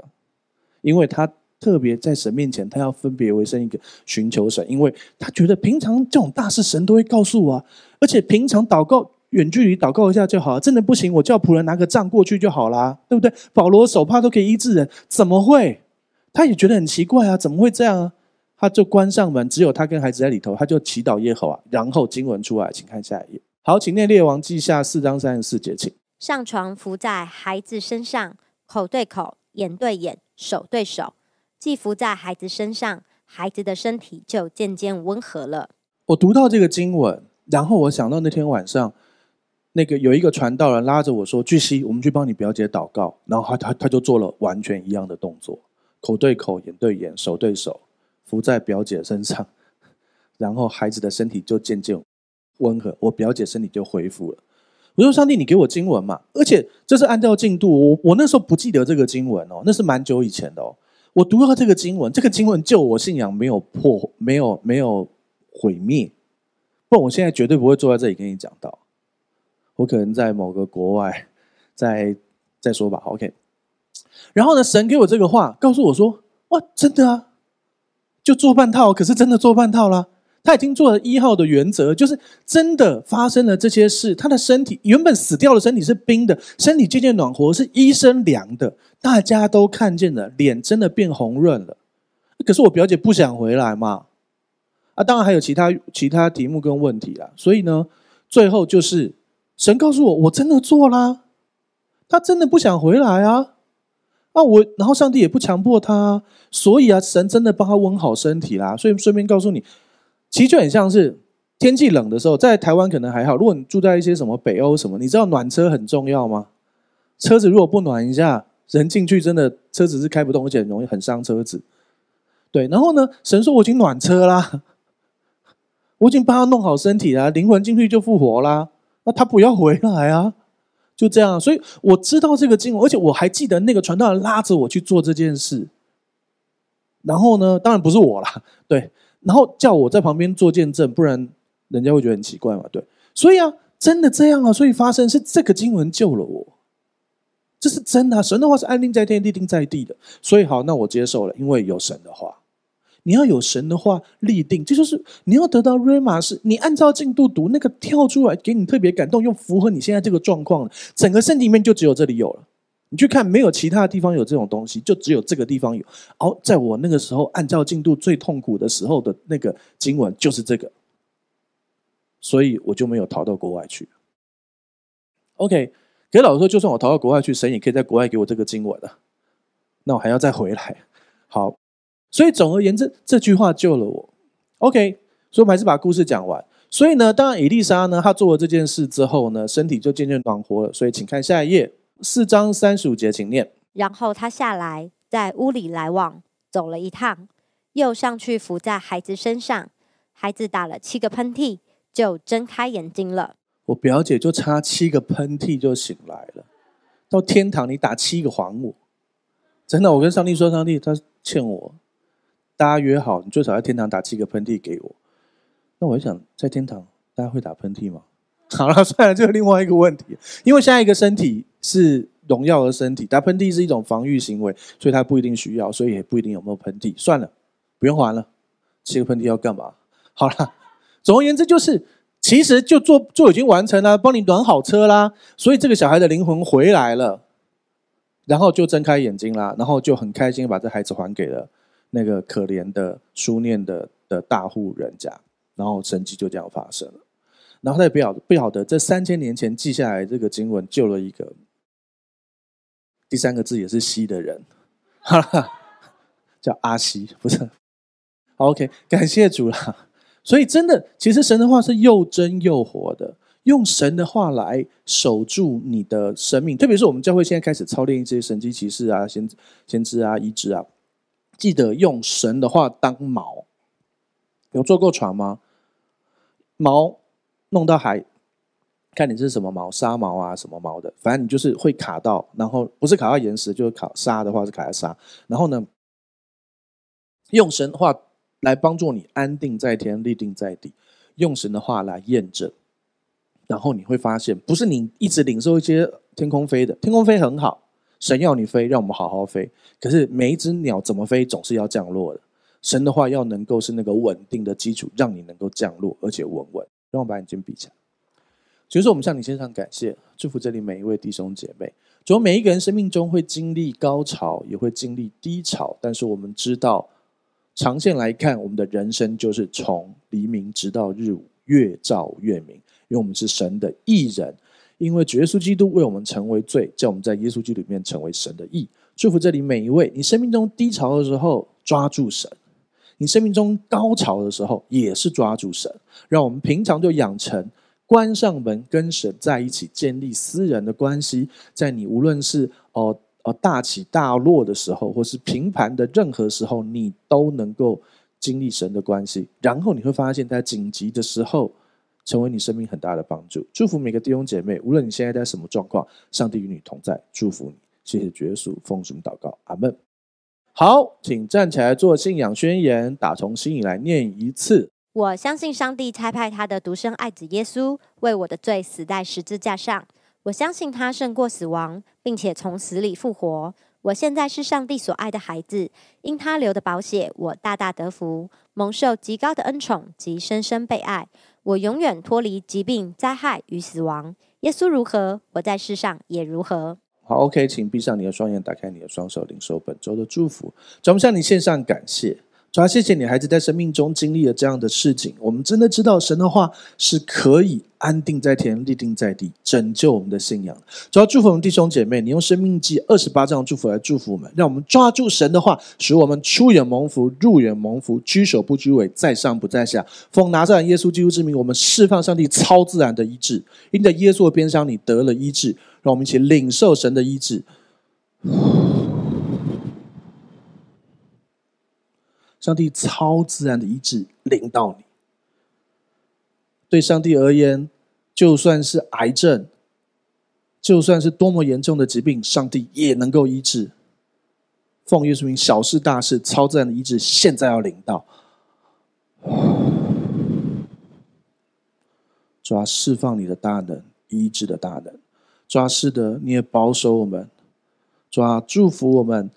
因为他。特别在神面前，他要分别为圣一个寻求神，因为他觉得平常这种大事神都会告诉我，而且平常祷告远距离祷告一下就好，真的不行，我叫仆人拿个杖过去就好啦，对不对？保罗手帕都可以医治人，怎么会？他也觉得很奇怪啊，怎么会这样啊？他就关上门，只有他跟孩子在里头，他就祈祷耶和啊，然后经文出来，请看下一页，好，请念列王记下四章三十四节，请上床伏在孩子身上，口对口，眼对眼，手对手。寄服在孩子身上，孩子的身体就渐渐温和了。我读到这个经文，然后我想到那天晚上，那个有一个传道人拉着我说：“巨蜥，我们去帮你表姐祷告。”然后他他他就做了完全一样的动作，口对口，眼对眼，手对手，伏在表姐身上，然后孩子的身体就渐渐温和，我表姐身体就恢复了。我说：“上帝，你给我经文嘛！”而且这是按照进度，我我那时候不记得这个经文哦，那是蛮久以前的哦。我读到这个经文，这个经文就我信仰没有破，没有没有毁灭，不然我现在绝对不会坐在这里跟你讲到，我可能在某个国外，再再说吧，OK。然后呢，神给我这个话，告诉我说，哇，真的啊，就做半套，可是真的做半套了。他已经做了一号的原则，就是真的发生了这些事。他的身体原本死掉的身体是冰的，身体渐渐暖和，是医生凉的，大家都看见了，脸真的变红润了。可是我表姐不想回来嘛，啊，当然还有其他其他题目跟问题啦。所以呢，最后就是神告诉我，我真的做啦，他真的不想回来啊。啊，我然后上帝也不强迫他，所以啊，神真的帮他温好身体啦。所以顺便告诉你。其实就很像是天气冷的时候，在台湾可能还好。如果你住在一些什么北欧什么，你知道暖车很重要吗？车子如果不暖一下，人进去真的车子是开不动，而且很容易很伤车子。对，然后呢，神说我已经暖车啦，我已经帮他弄好身体啦，灵魂进去就复活啦。那他不要回来啊？就这样，所以我知道这个经，而且我还记得那个传道人拉着我去做这件事。然后呢，当然不是我啦，对。然后叫我在旁边做见证，不然人家会觉得很奇怪嘛。对，所以啊，真的这样啊，所以发生是这个经文救了我，这是真的。神的话是安定在天，立定在地的。所以好，那我接受了，因为有神的话。你要有神的话立定，这就是你要得到 r 玛，m a 是，你按照进度读那个跳出来给你特别感动又符合你现在这个状况整个圣经里面就只有这里有了。你去看，没有其他地方有这种东西，就只有这个地方有。哦，在我那个时候，按照进度最痛苦的时候的那个经文就是这个，所以我就没有逃到国外去。OK，可老师说，就算我逃到国外去，神也可以在国外给我这个经文了。那我还要再回来。好，所以总而言之，这句话救了我。OK，所以我还是把故事讲完。所以呢，当然，伊利莎呢，她做了这件事之后呢，身体就渐渐暖和了。所以，请看下一页。四章三十五节，请念。然后他下来，在屋里来往走了一趟，又上去扶在孩子身上。孩子打了七个喷嚏，就睁开眼睛了。我表姐就差七个喷嚏就醒来了。到天堂，你打七个还我。真的，我跟上帝说，上帝他欠我。大家约好，你最少在天堂打七个喷嚏给我。那我想，在天堂大家会打喷嚏吗？好了，算了，这是另外一个问题。因为下一个身体是荣耀的身体，打喷嚏是一种防御行为，所以他不一定需要，所以也不一定有没有喷嚏。算了，不用还了，七个喷嚏要干嘛？好了，总而言之就是，其实就做就已经完成了，帮你暖好车啦。所以这个小孩的灵魂回来了，然后就睁开眼睛啦，然后就很开心把这孩子还给了那个可怜的书念的的大户人家，然后成绩就这样发生了。然后他也不晓不晓得这三千年前记下来这个经文救了一个第三个字也是西的人，哈哈，叫阿西不是？OK，感谢主了。所以真的，其实神的话是又真又活的，用神的话来守住你的生命。特别是我们教会现在开始操练一些神机骑士啊、先先知啊、医治啊，记得用神的话当锚。有坐过船吗？锚。弄到海，看你是什么毛沙毛啊，什么毛的，反正你就是会卡到，然后不是卡到岩石，就是卡沙的话是卡沙。然后呢，用神的话来帮助你安定在天，立定在地，用神的话来验证。然后你会发现，不是你一直领受一些天空飞的，天空飞很好，神要你飞，让我们好好飞。可是每一只鸟怎么飞，总是要降落的。神的话要能够是那个稳定的基础，让你能够降落，而且稳稳。希望把眼睛闭起来。所以说，我们向你献上感谢，祝福这里每一位弟兄姐妹。从每一个人生命中会经历高潮，也会经历低潮，但是我们知道，长线来看，我们的人生就是从黎明直到日午，越照越明。因为我们是神的义人，因为主耶稣基督为我们成为罪，叫我们在耶稣基督里面成为神的义。祝福这里每一位，你生命中低潮的时候，抓住神。你生命中高潮的时候，也是抓住神，让我们平常就养成关上门跟神在一起建立私人的关系，在你无论是哦哦大起大落的时候，或是平盘的任何时候，你都能够经历神的关系，然后你会发现，在紧急的时候，成为你生命很大的帮助。祝福每个弟兄姐妹，无论你现在在什么状况，上帝与你同在，祝福你。谢谢爵士奉主祷告，阿门。好，请站起来做信仰宣言，打从心里来念一次。我相信上帝差派他的独生爱子耶稣为我的罪死在十字架上。我相信他胜过死亡，并且从死里复活。我现在是上帝所爱的孩子，因他流的宝血，我大大得福，蒙受极高的恩宠及深深被爱。我永远脱离疾病、灾害与死亡。耶稣如何，我在世上也如何。好，OK，请闭上你的双眼，打开你的双手，领受本周的祝福。咱们向你献上感谢。主要谢谢你，孩子在生命中经历了这样的事情，我们真的知道神的话是可以安定在天、立定在地、拯救我们的信仰。主要祝福我们弟兄姐妹，你用生命记二十八章祝福来祝福我们，让我们抓住神的话，使我们出远蒙福、入远蒙福、居首不居尾、在上不在下。奉拿撒耶稣基督之名，我们释放上帝超自然的医治，因在耶稣的边箱你得了医治。让我们一起领受神的医治。上帝超自然的医治临到你。对上帝而言，就算是癌症，就算是多么严重的疾病，上帝也能够医治。奉耶稣名，小事大事，超自然的医治，现在要领到。抓释放你的大能，医治的大能，抓是的，你也保守我们，抓祝福我们。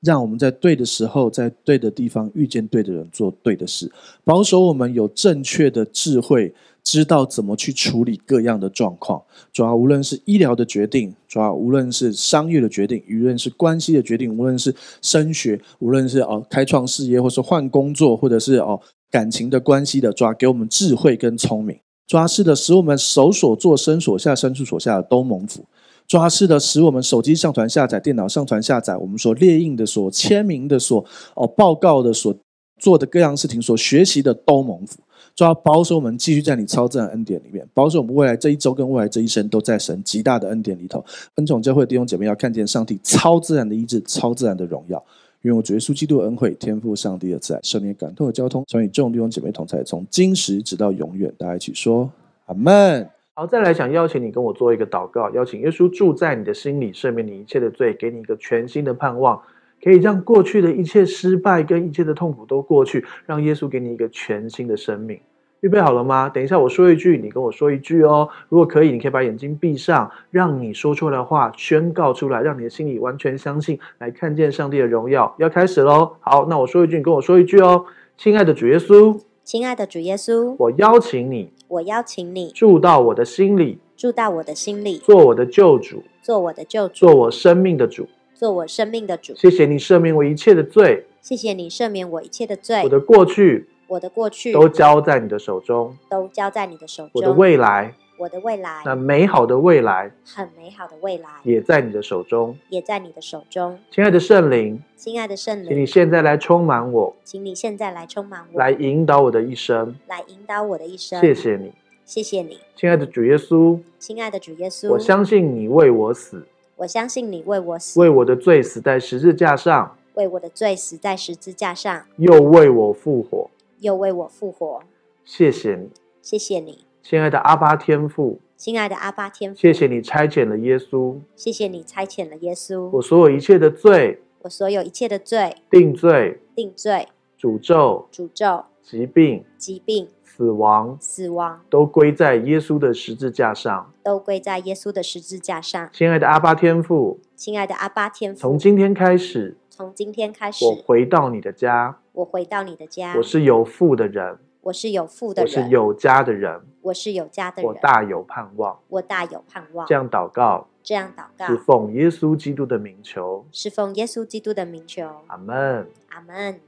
让我们在对的时候，在对的地方遇见对的人，做对的事。保守我们有正确的智慧，知道怎么去处理各样的状况。抓无论是医疗的决定，抓无论是商业的决定，无论是关系的决定，无论是升学，无论是哦开创事业，或是换工作，或者是哦感情的关系的抓，给我们智慧跟聪明。抓是的，使我们手所做、身所下、身处所下的都蒙福。抓是的，使我们手机上传下载、电脑上传下载，我们所列印的、所签名的、所哦报告的、所做的各样事情，所学习的都蒙福。抓保守我们继续在你超自然恩典里面，保守我们未来这一周跟未来这一生都在神极大的恩典里头。恩宠教会弟兄姐妹要看见上帝超自然的医治、超自然的荣耀，拥我觉得稣基督的恩惠、天赋上帝的慈爱、赦免感动的交通。所以众弟兄姐妹同在，从今时直到永远，大家一起说阿门。好，再来想邀请你跟我做一个祷告，邀请耶稣住在你的心里，赦免你一切的罪，给你一个全新的盼望，可以让过去的一切失败跟一切的痛苦都过去，让耶稣给你一个全新的生命。预备好了吗？等一下我说一句，你跟我说一句哦。如果可以，你可以把眼睛闭上，让你说出来的话宣告出来，让你的心里完全相信，来看见上帝的荣耀。要开始喽！好，那我说一句，你跟我说一句哦，亲爱的主耶稣，亲爱的主耶稣，我邀请你。我邀请你住到我的心里，住到我的心里，做我的救主，做我的救主，做我生命的主，做我生命的主。谢谢你赦免我一切的罪，谢谢你赦免我一切的罪。我的过去，我的过去都交在你的手中，都交在你的手中。我的未来。我的未来，那美好的未来，很美好的未来，也在你的手中，也在你的手中。亲爱的圣灵，亲爱的圣灵，请你现在来充满我，请你现在来充满我，来引导我的一生，来引导我的一生。谢谢你，谢谢你。亲爱的主耶稣，亲爱的主耶稣，我相信你为我死，我相信你为我死，为我的罪死在十字架上，为我的罪死在十字架上，又为我复活，又为我复活。谢谢你，谢谢你。亲爱的阿巴天父，亲爱的阿巴天父，谢谢你差遣了耶稣，谢谢你差遣了耶稣。我所有一切的罪，我所有一切的罪，定罪，定罪，诅咒，诅咒，疾病，疾病，死亡，死亡，都归在耶稣的十字架上，都归在耶稣的十字架上。亲爱的阿巴天父，亲爱的阿巴天父，从今天开始，从今天开始，我回到你的家，我回到你的家。我是有父的人，我是有父的人，我是有家的人。我是有家的人，我大有盼望，我大有盼望，这样祷告，这样祷告，是奉耶稣基督的名求，是奉耶稣基督的名求，阿门，阿门。